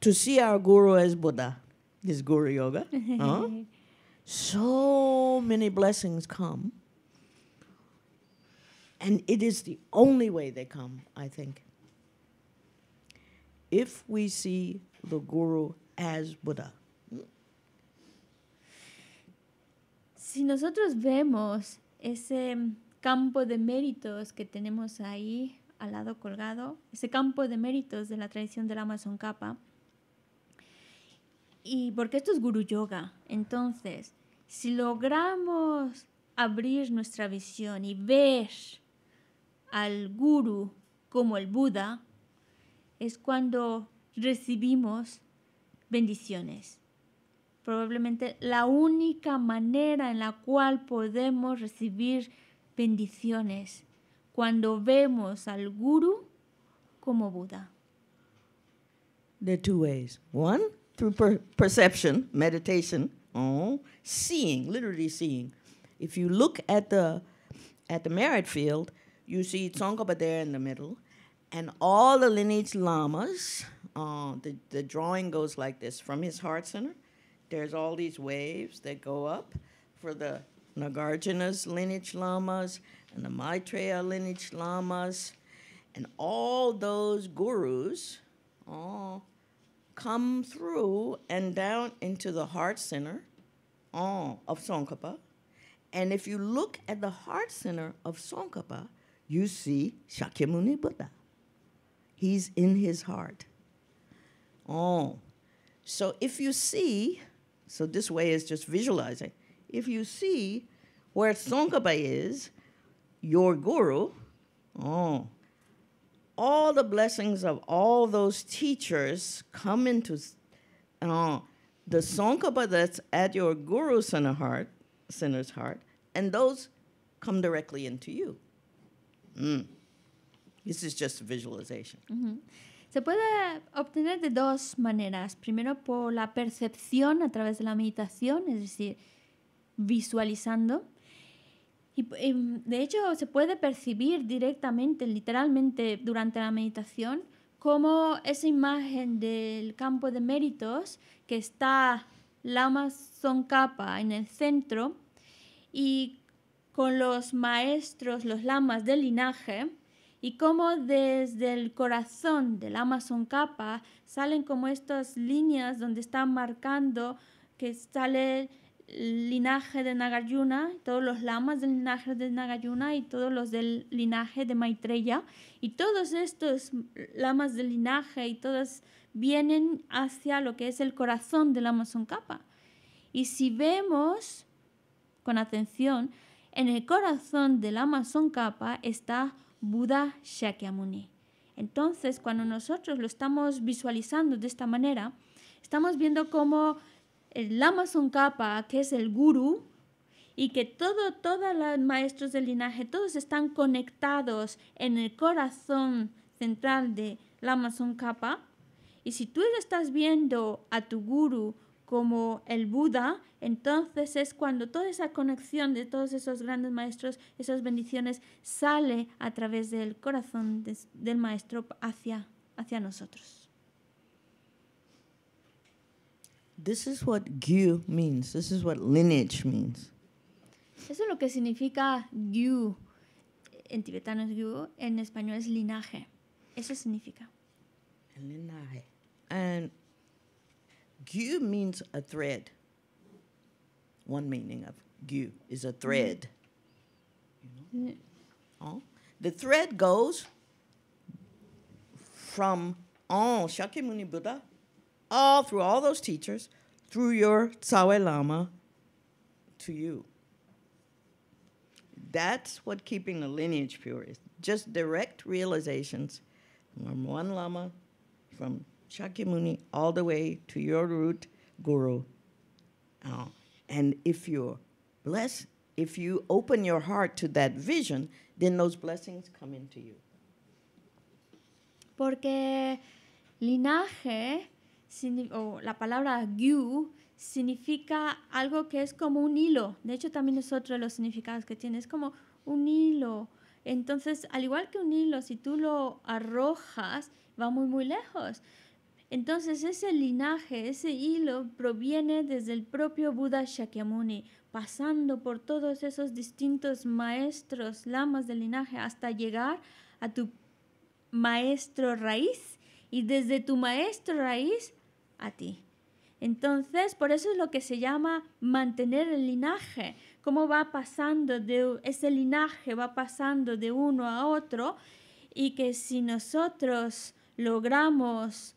to see our guru as Buddha, this guru yoga. Huh? so many blessings come. And it is the only way they come, I think. If we see the Guru as Buddha. Si nosotros vemos ese mm, campo de méritos que tenemos ahí al lado colgado, ese campo de méritos de la tradición del Amazon Kappa, Y porque esto es guru yoga. Entonces, si logramos abrir nuestra visión y ver al guru como el Buda, es cuando recibimos bendiciones. Probablemente la única manera en la cual podemos recibir bendiciones cuando vemos al guru como Buda. two ways. One, through per perception, meditation, oh, seeing, literally seeing. If you look at the at the merit field, you see Tsongkhapa there in the middle, and all the lineage lamas. Uh, the the drawing goes like this from his heart center. There's all these waves that go up for the Nagarjuna's lineage lamas and the Maitreya lineage lamas, and all those gurus. Uh, come through and down into the heart center oh, of Tsongkhapa. And if you look at the heart center of Tsongkhapa, you see Shakyamuni Buddha. He's in his heart. Oh, so if you see, so this way is just visualizing. If you see where Tsongkhapa is, your guru, oh, all the blessings of all those teachers come into uh, the Tsongkhapa that's at your guru center heart, center's heart, and those come directly into you. Mm. This is just visualization. Uh -huh. Se puede obtener de dos maneras. Primero por la percepción a través de la meditación, es decir, visualizando Em, de hecho se puede percibir directamente, literalmente, durante la meditación, como esa imagen del campo de méritos, que está Lama capa en el centro, y con los maestros, los lamas del linaje, y cómo desde el corazón del Amazon Kappa salen como estas líneas donde están marcando que sale linaje de Nagarjuna, todos los lamas del linaje de Nagarjuna y todos los del linaje de Maitreya. Y todos estos lamas del linaje y todas vienen hacia lo que es el corazón del Amazoncapa. Y si vemos con atención, en el corazón del Amazoncapa está Buda Shakyamuni. Entonces, cuando nosotros lo estamos visualizando de esta manera, estamos viendo cómo el Lama Tsongkhapa, que es el Guru y que todo, todos los maestros del linaje, todos están conectados en el corazón central de Lama Tsongkhapa. Y si tú estás viendo a tu guru como el Buda, entonces es cuando toda esa conexión de todos esos grandes maestros, esas bendiciones, sale a través del corazón del maestro hacia, hacia nosotros. This is what gyu means. This is what lineage means. Eso es lo que significa gyu. En tibetano es gyu, en español es linaje. Eso significa. Linaje. And gyu means a thread. One meaning of gyu is a thread. You know? oh. The thread goes from on Shakyamuni Buddha all through all those teachers, through your Tsawe Lama to you. That's what keeping the lineage pure is. Just direct realizations from one Lama, from Shakyamuni, all the way to your root guru. Oh. And if you're blessed, if you open your heart to that vision, then those blessings come into you. Porque linaje o la palabra gyu significa algo que es como un hilo. De hecho, también es otro de los significados que tiene. Es como un hilo. Entonces, al igual que un hilo, si tú lo arrojas, va muy, muy lejos. Entonces, ese linaje, ese hilo, proviene desde el propio Buda Shakyamuni, pasando por todos esos distintos maestros, lamas del linaje, hasta llegar a tu maestro raíz. Y desde tu maestro raíz a ti. Entonces, por eso es lo que se llama mantener el linaje, cómo va pasando de ese linaje va pasando de uno a otro y que si nosotros logramos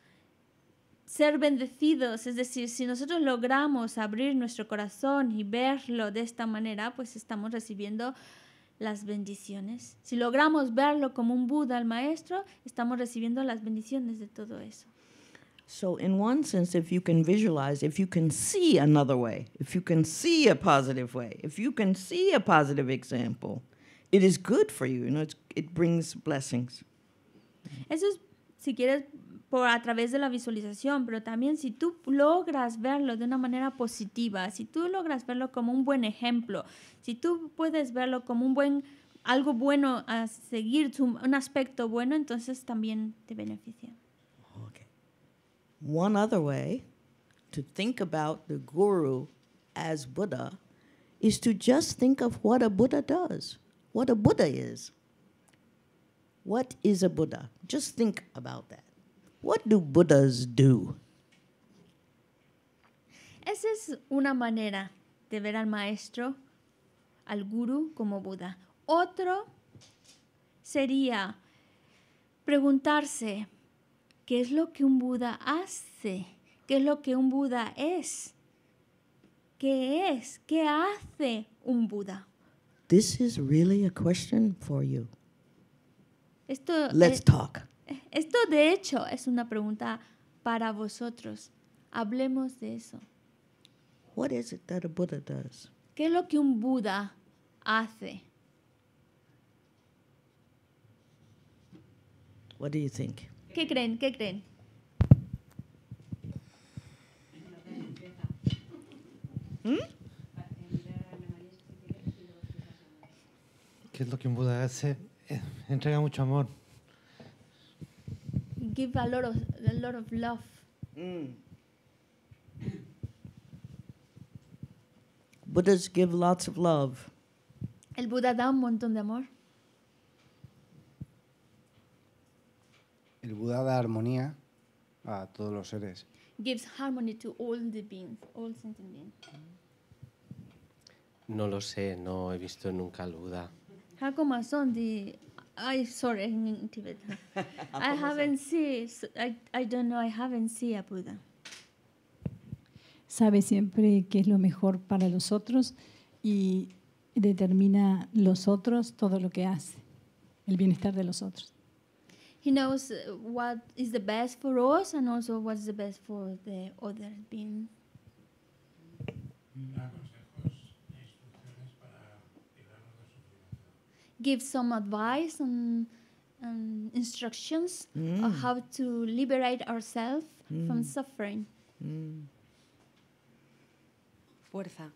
ser bendecidos, es decir, si nosotros logramos abrir nuestro corazón y verlo de esta manera, pues estamos recibiendo las bendiciones. Si logramos verlo como un Buda, al maestro, estamos recibiendo las bendiciones de todo eso. So, in one sense, if you can visualize, if you can see another way, if you can see a positive way, if you can see a positive example, it is good for you. You know, it brings blessings. Eso es, si quieres, por a través de la visualización, pero también si tú logras verlo de una manera positiva, si tú logras verlo como un buen ejemplo, si tú puedes verlo como un buen algo bueno a seguir, un aspecto bueno, entonces también te beneficia. one other way to think about the guru as Buddha is to just think of what a Buddha does, what a Buddha is. What is a Buddha? Just think about that. What do Buddhas do? Esa es una manera de ver al maestro, al guru como Buda. Otro sería preguntarse, qué es lo que un Buda hace, qué es lo que un Buda es, qué es, qué hace un Buda. This is really a question for you. Esto Let's eh, talk. Esto de hecho es una pregunta para vosotros. Hablemos de eso. ¿Qué es lo que un Buda hace? What do you think? ¿Qué creen? ¿Qué creen? ¿Mm? ¿Qué es lo que un Buda hace? Eh, entrega mucho amor. Give a lot of, a lot of love. Mm. Buddhas give lots of love. El Buda da un montón de amor. El Buda da armonía a todos los seres. Gives harmony to all the beings, all sentient beings. No lo sé, no he visto nunca al Buda. Hakoma son the I sorry in Tibetan. I haven't seen I, I don't know, I haven't seen a Buddha. Sabe siempre qué es lo mejor para los otros y determina los otros todo lo que hace, el bienestar de los otros. He knows uh, what is the best for us and also what's the best for the other being. Mm, Give some advice and, and instructions mm. on how to liberate ourselves mm. from suffering. Mm. Fuerza,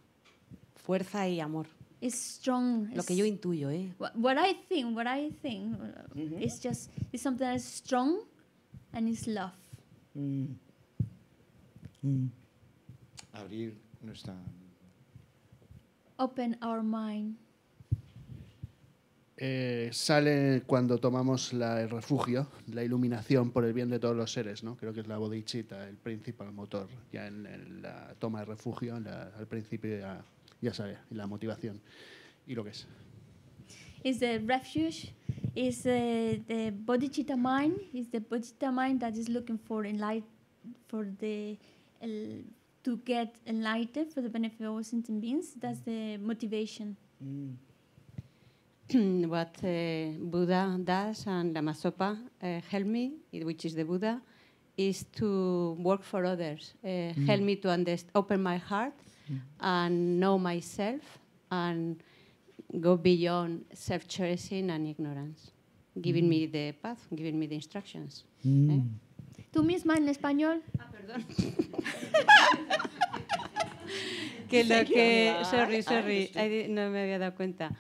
fuerza y amor. strong. Lo que yo intuyo, ¿eh? What I think, what I think, mm just it's something that's strong and it's love. Mm. Mm. Abrir nuestra. Open our mind. Eh, sale cuando tomamos la, el refugio, la iluminación por el bien de todos los seres, ¿no? Creo que es la bodichita, el principal motor, ya en, la toma de refugio, al principio ya ya sabes, y la motivación y lo que es. Is the refuge is uh, the bodhicitta mind is the bodhicitta mind that is looking for enlightenment for the to get enlightened for the benefit of all sentient beings. That's the motivation. Mm. what uh, Buddha does and Lamasopa uh, eh, help me, which is the Buddha, is to work for others. Uh, Help me to underst- open my heart y and know myself and go beyond self cherishing and ignorance, giving mm. me the path, giving me the instructions. Mm. Eh? Tú misma en español. Ah, perdón. que lo que. Sorry, sorry, I no me había dado cuenta.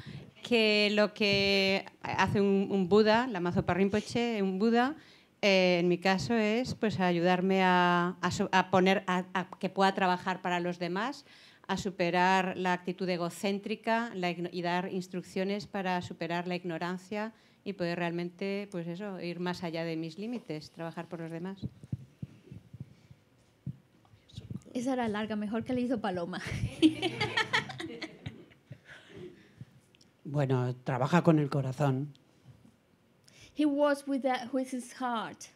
Que lo que hace un, un Buda, la mazo Rinpoche, un Buda eh, en mi caso es pues ayudarme a, poner a, que pueda trabajar para los demás, a superar la actitud egocéntrica y dar instrucciones para superar la ignorancia y poder realmente, pues eso, ir más allá de mis límites, trabajar por los demás. Esa era larga, mejor que le hizo Paloma. bueno, trabaja con el corazón, He was with, with his heart.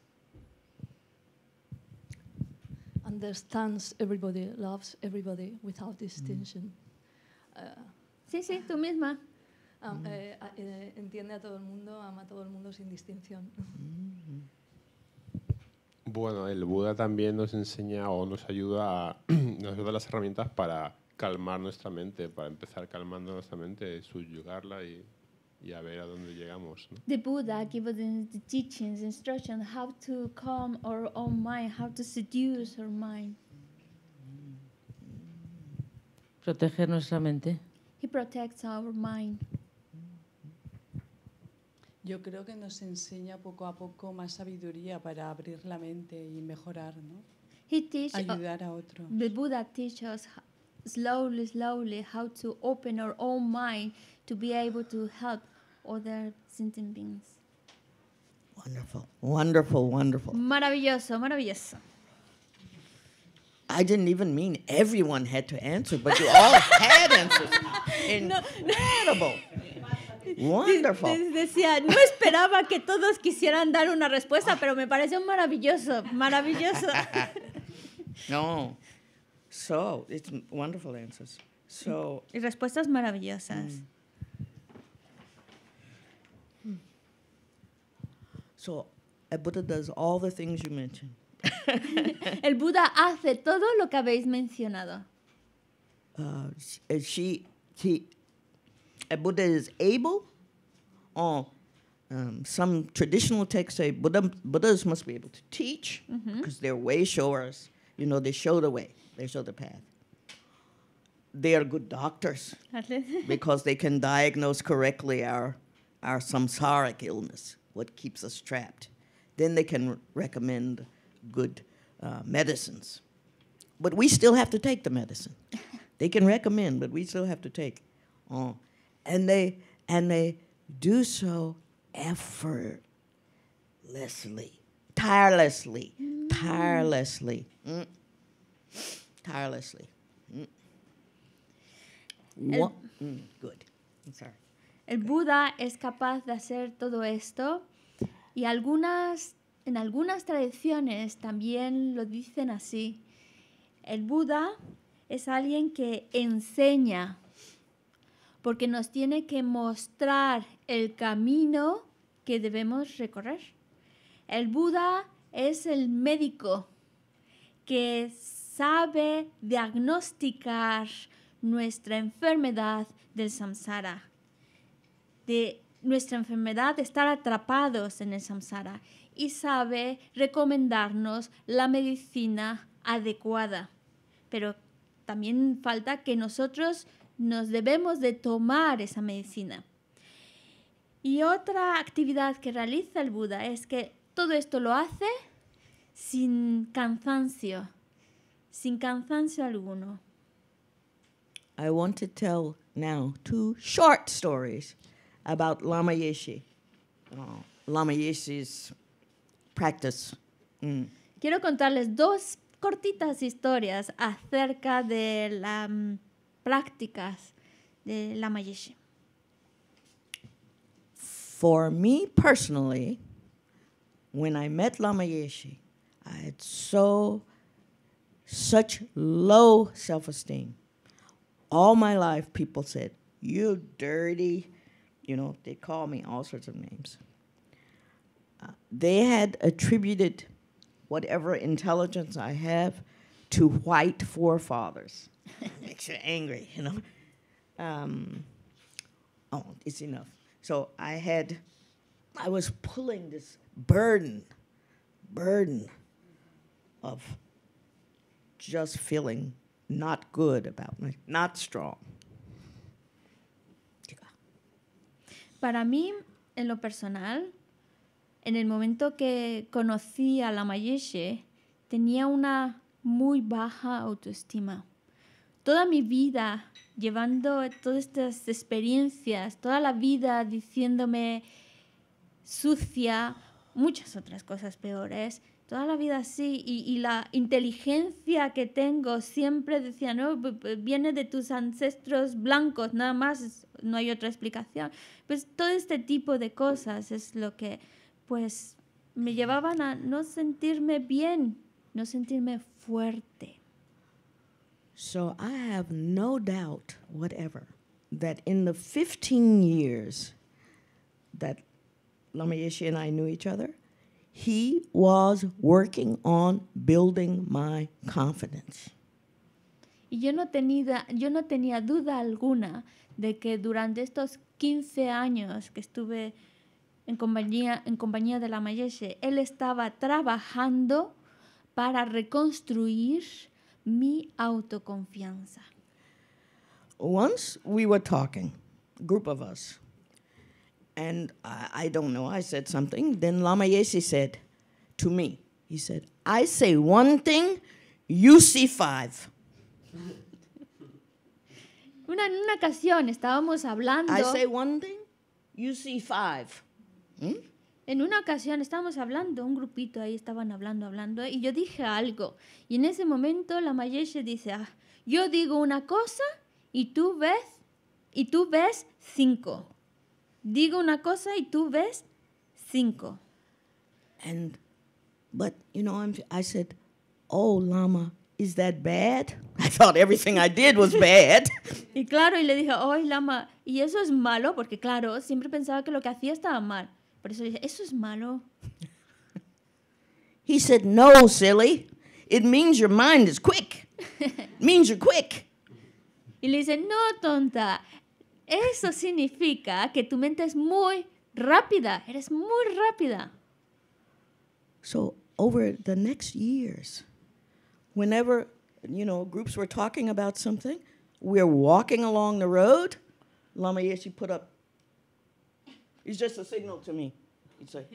Understands everybody, loves everybody without distinction. sí, sí, tú misma. Ah, eh, eh, entiende a todo el mundo, ama a todo el mundo sin distinción. Bueno, el Buda también nos enseña o nos ayuda, a, nos da las herramientas para calmar nuestra mente, para empezar calmando nuestra mente, subyugarla y y a ver a dónde llegamos. ¿no? The Buddha gives the teachings, instruction how to calm our own mind, how to seduce our mind. Proteger nuestra mente. He protects our mind. Yo creo que nos enseña poco a poco más sabiduría para abrir la mente y mejorar, ¿no? He uh, Ayudar a otro. The Buddha teaches slowly, slowly how to open our own mind to be able to help other sentient beings. Wonderful, wonderful, wonderful. Maravilloso, maravilloso. I didn't even mean everyone had to answer, but you all had answers. Incredible. Wonderful. Decía, no esperaba que todos quisieran dar una respuesta, pero me pareció maravilloso, maravilloso. no. So, it's wonderful answers. So, y respuestas maravillosas. Mm. Hmm. So, a Buddha does all the things you mentioned. El Buda hace todo lo que habéis mencionado. Uh, she, he, a Buddha is able, or um, some traditional texts say Buddha, Buddhas must be able to teach mm-hmm. because mm -hmm. their way showers, you know, they show the way. They show the path. They are good doctors because they can diagnose correctly our, our samsaric illness, what keeps us trapped. Then they can recommend good uh, medicines. But we still have to take the medicine. they can recommend, but we still have to take. Oh. And, they, and they do so effortlessly, tirelessly, mm. tirelessly. Mm. tirelessly. Mm. El, mm, good. el Buda es capaz de hacer todo esto y algunas, en algunas tradiciones también lo dicen así. El Buda es alguien que enseña, porque nos tiene que mostrar el camino que debemos recorrer. El Buda es el médico que sabe diagnosticar nuestra enfermedad del samsara, de nuestra enfermedad de estar atrapados en el samsara y sabe recomendarnos la medicina adecuada. Pero también falta que nosotros nos debemos de tomar esa medicina. Y otra actividad que realiza el Buda es que todo esto lo hace sin cansancio, sin cansancio alguno. I want to tell now two short stories about Lama Yeshe, oh, Lama Yeshe's practice. Mm. Quiero contarles dos cortitas historias acerca de las um, mm, prácticas de Lama Yeshe. For me personally, when I met Lama Yeshe, I had so such low self esteem. All my life, people said, You dirty. You know, they call me all sorts of names. Uh, they had attributed whatever intelligence I have to white forefathers. Makes you angry, you know. Um, oh, it's enough. So I had, I was pulling this burden, burden of just feeling not good about me, not strong. Para mí, en lo personal, en el momento que conocí a la Mayeshe, tenía una muy baja autoestima. Toda mi vida, llevando todas estas experiencias, toda la vida diciéndome sucia, muchas otras cosas peores, toda la vida así y, la inteligencia que tengo siempre decía, no, viene de tus ancestros blancos, nada más, no hay otra explicación. Pues todo este tipo de cosas es lo que pues me llevaban a no sentirme bien, no sentirme fuerte. So I have no doubt whatever that in the 15 years that Lama and I knew each other, he was working on building my confidence. Y yo no, tenía, yo no tenía duda alguna de que durante estos 15 años que estuve en compañía, en compañía de la Mayeshe, él estaba trabajando para reconstruir mi autoconfianza. Once we were talking, group of us and I, I don't know, I said something. Then Lama Yesi said to me, he said, I say one thing, you see five. Una, en una ocasión estábamos hablando. I say one thing, you see five. Hmm? En una ocasión estábamos hablando, un grupito ahí estaban hablando, hablando, y yo dije algo. Y en ese momento Lama Yeshe dice, ah, yo digo una cosa y tú ves, y tú ves cinco digo una cosa y tú ves cinco. And, but, you know, I said, oh, Lama, is that bad? I thought everything I did was bad. y claro, y le dije, oh, Lama, ¿y eso es malo? Porque claro, siempre pensaba que lo que hacía estaba mal. Por eso dije, eso es malo. He said, no, silly. It means your mind is quick. It means you're quick. y le dice, no, tonta. Eso significa que tu mente es muy rápida, eres muy rápida. So over the next years, whenever you know groups were talking about something, we're walking along the road. Lama Yeshe put up. It's just a signal to me. He'd say.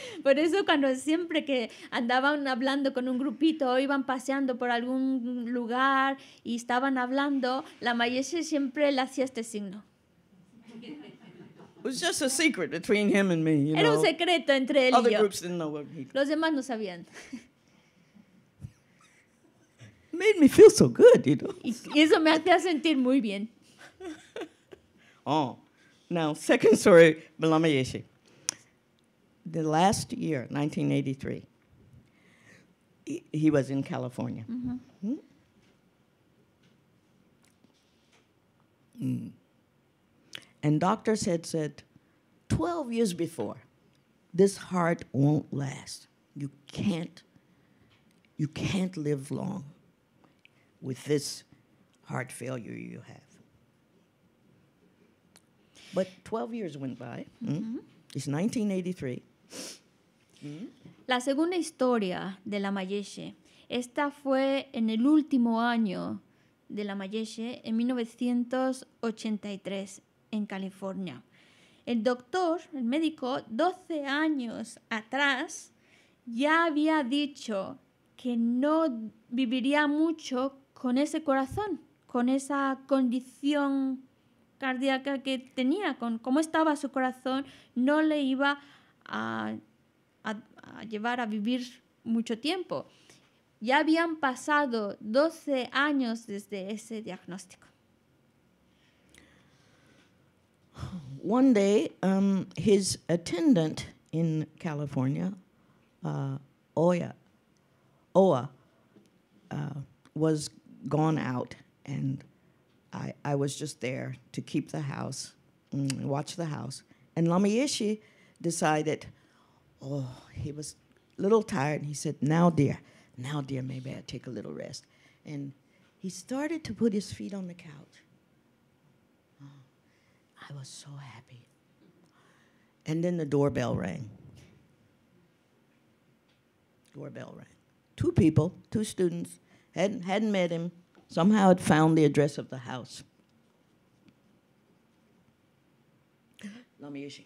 Por eso cuando siempre que andaban hablando con un grupito o iban paseando por algún lugar y estaban hablando, la Mayeshe siempre le hacía este signo. secret Era un secreto entre él y yo. Los demás no sabían. Made me feel so good, you know? Y eso me hacía sentir muy bien. oh, now second story, the last year, 1983, he, he was in California. Mm-hmm. Hmm? Mm. And doctors had said 12 years before, this heart won't last. You can't, you can't live long with this heart failure you have. But 12 years went by. Hmm? Mm-hmm. It's 1983. ¿Mm? La segunda historia de la Mayeshe, esta fue en el último año de la Mayeshe, en 1983, en California. El doctor, el médico, 12 años atrás, ya había dicho que no viviría mucho con ese corazón, con esa condición cardíaca que tenía, con cómo estaba su corazón, no le iba a a, a, a llevar a vivir mucho tiempo. Ya habían pasado 12 años desde ese diagnóstico. One day, um, his attendant in California, uh, Oya, Oa, uh, was gone out, and I, I was just there to keep the house, mm, watch the house. And Lamaishi decided, oh, he was a little tired. And he said, now, dear, now, dear, maybe i take a little rest. And he started to put his feet on the couch. Oh, I was so happy. And then the doorbell rang. Doorbell rang. Two people, two students, hadn't, hadn't met him, somehow had found the address of the house. Lamiyushi.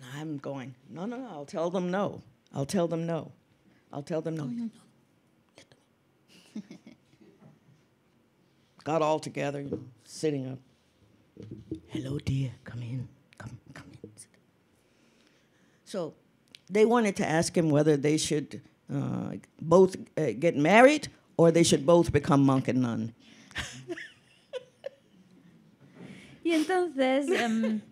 And I'm going, no, no, no, I'll tell them no. I'll tell them no. I'll tell them no. no, no, no. Got all together, you know, sitting up. Hello, dear. Come in. Come, come in. So they wanted to ask him whether they should uh, both uh, get married or they should both become monk and nun. y entonces um,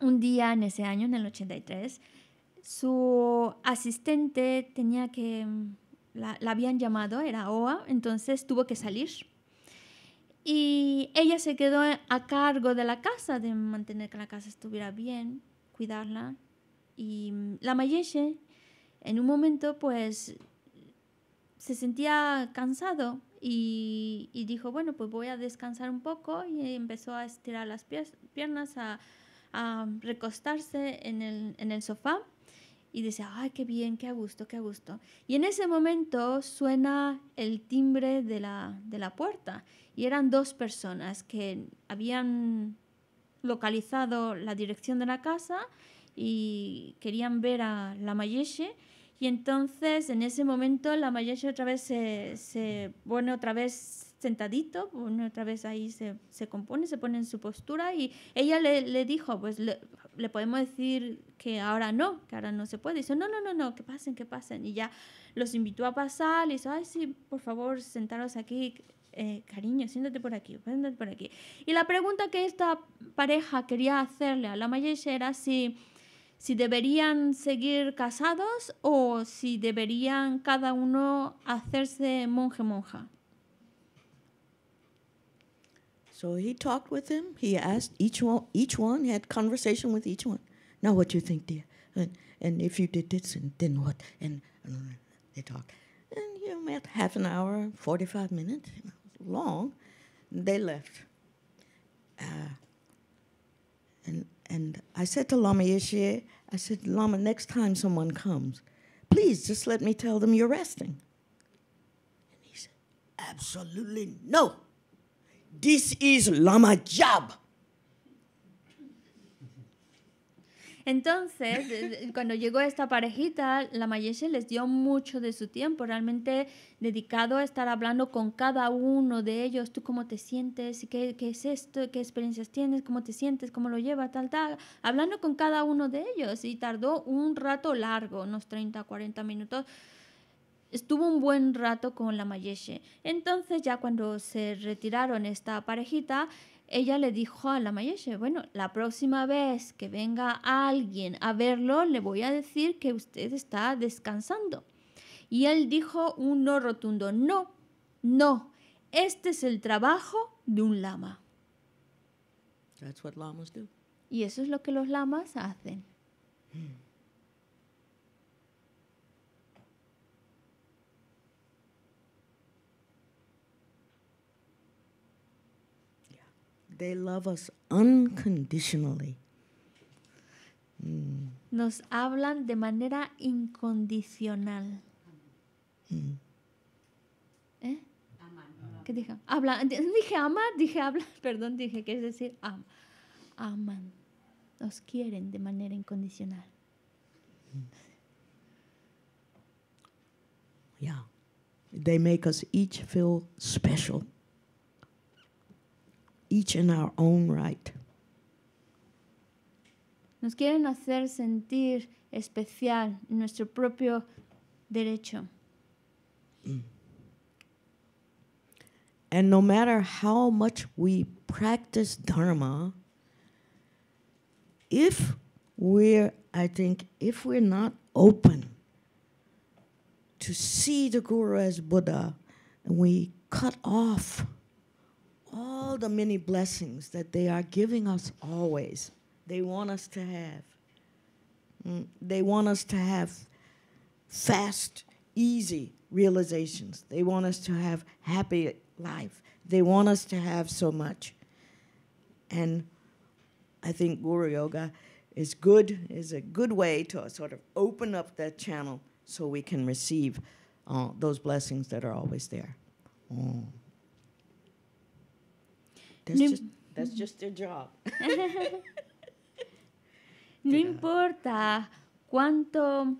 un día en ese año, en el 83, su asistente tenía que, mm, la, habían llamado, era OA, entonces tuvo que salir. Y ella se quedó a cargo de la casa, de mantener que la casa estuviera bien, cuidarla. Y mm, la Mayeshe, en un momento, pues se sentía cansado y, y dijo, bueno, pues voy a descansar un poco y empezó a estirar las piernas, a, a recostarse en el, sofá y dice, ay, qué bien, qué a gusto, qué a gusto. Y en ese momento suena el timbre de la, puerta y eran dos personas que habían localizado la dirección de la casa y querían ver a la Mayeshe. Y entonces en ese momento la Mayeshe otra vez se, se, otra vez sentadito, bueno, otra vez ahí se, compone, se pone en su postura y ella le, dijo, pues le, podemos decir que ahora no, que ahora no se puede. Y dice, no, no, no, no, que pasen, que pasen. Y ya los invitó a pasar, y dice, ay, sí, por favor, sentaros aquí, eh, cariño, siéntate por aquí, siéntate por aquí. Y la pregunta que esta pareja quería hacerle a la Mayesha era si si deberían seguir casados o si deberían cada uno hacerse monje-monja. So he talked with him. He asked each one. Each one had conversation with each one. Now, what you think, dear? And, and if you did this, and then what? And, and they talked. And you met half an hour, forty-five minutes, long. They left. Uh, and and I said to Lama Yeshe, I said, Lama, next time someone comes, please just let me tell them you're resting. And he said, Absolutely no. This is Lama Jab. Entonces, cuando llegó esta parejita, Lama Yeshe les dio mucho de su tiempo, realmente dedicado a estar hablando con cada uno de ellos, tú cómo te sientes, qué, es esto, qué experiencias tienes, cómo te sientes, cómo lo lleva tal, tal, hablando con cada uno de ellos y tardó un rato largo, unos 30, 40 minutos estuvo un buen rato con la Mayeshe. Entonces ya cuando se retiraron esta parejita, ella le dijo a la Mayeshe, bueno, la próxima vez que venga alguien a verlo, le voy a decir que usted está descansando. Y él dijo un no rotundo, no, no, este es el trabajo de un lama. That's what do. Y eso es lo que los lamas hacen. Hmm. They love us unconditionally. Nos hablan de manera incondicional. ¿Eh? ¿Qué dije? Habla. Dije ama, dije habla. Perdón, dije que es decir Aman. Nos quieren de manera incondicional. Mm. Yeah. They make us each feel special. each in our own right. Nos quieren hacer sentir especial en nuestro propio derecho. And no matter how much we practice Dharma, if we're, I think, if we're not open to see the Guru as Buddha and we cut off all the many blessings that they are giving us always. They want us to have. Mm, they want us to have fast, easy realizations. They want us to have happy life. They want us to have so much. And I think Guru Yoga is good, is a good way to sort of open up that channel so we can receive uh, those blessings that are always there. Mm. no just, their job. no importa cuánto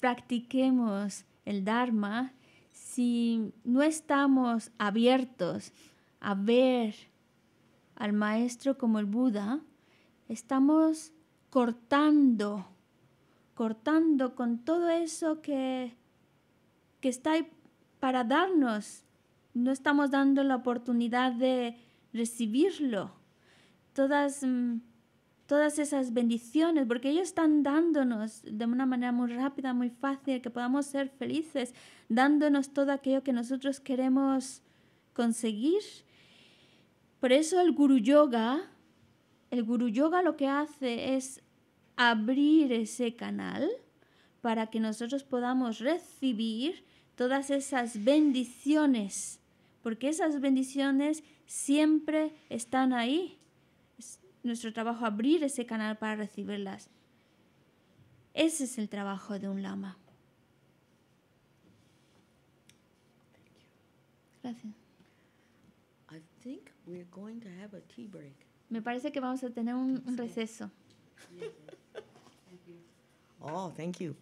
practiquemos el Dharma si no estamos abiertos a ver al Maestro como el Buda, estamos cortando, cortando con todo eso que, que está ahí para darnos. No estamos dando la oportunidad de recibirlo, todas, mm, todas esas bendiciones, porque ellos están dándonos de una manera muy rápida, muy fácil, que podamos ser felices, dándonos todo aquello que nosotros queremos conseguir. Por eso el guru yoga, el guru yoga lo que hace es abrir ese canal para que nosotros podamos recibir todas esas bendiciones, porque esas bendiciones siempre están ahí. nuestro trabajo abrir ese canal para recibirlas. Ese es el trabajo de un lama. Gracias. Me parece que vamos a tener un, receso. oh, thank you.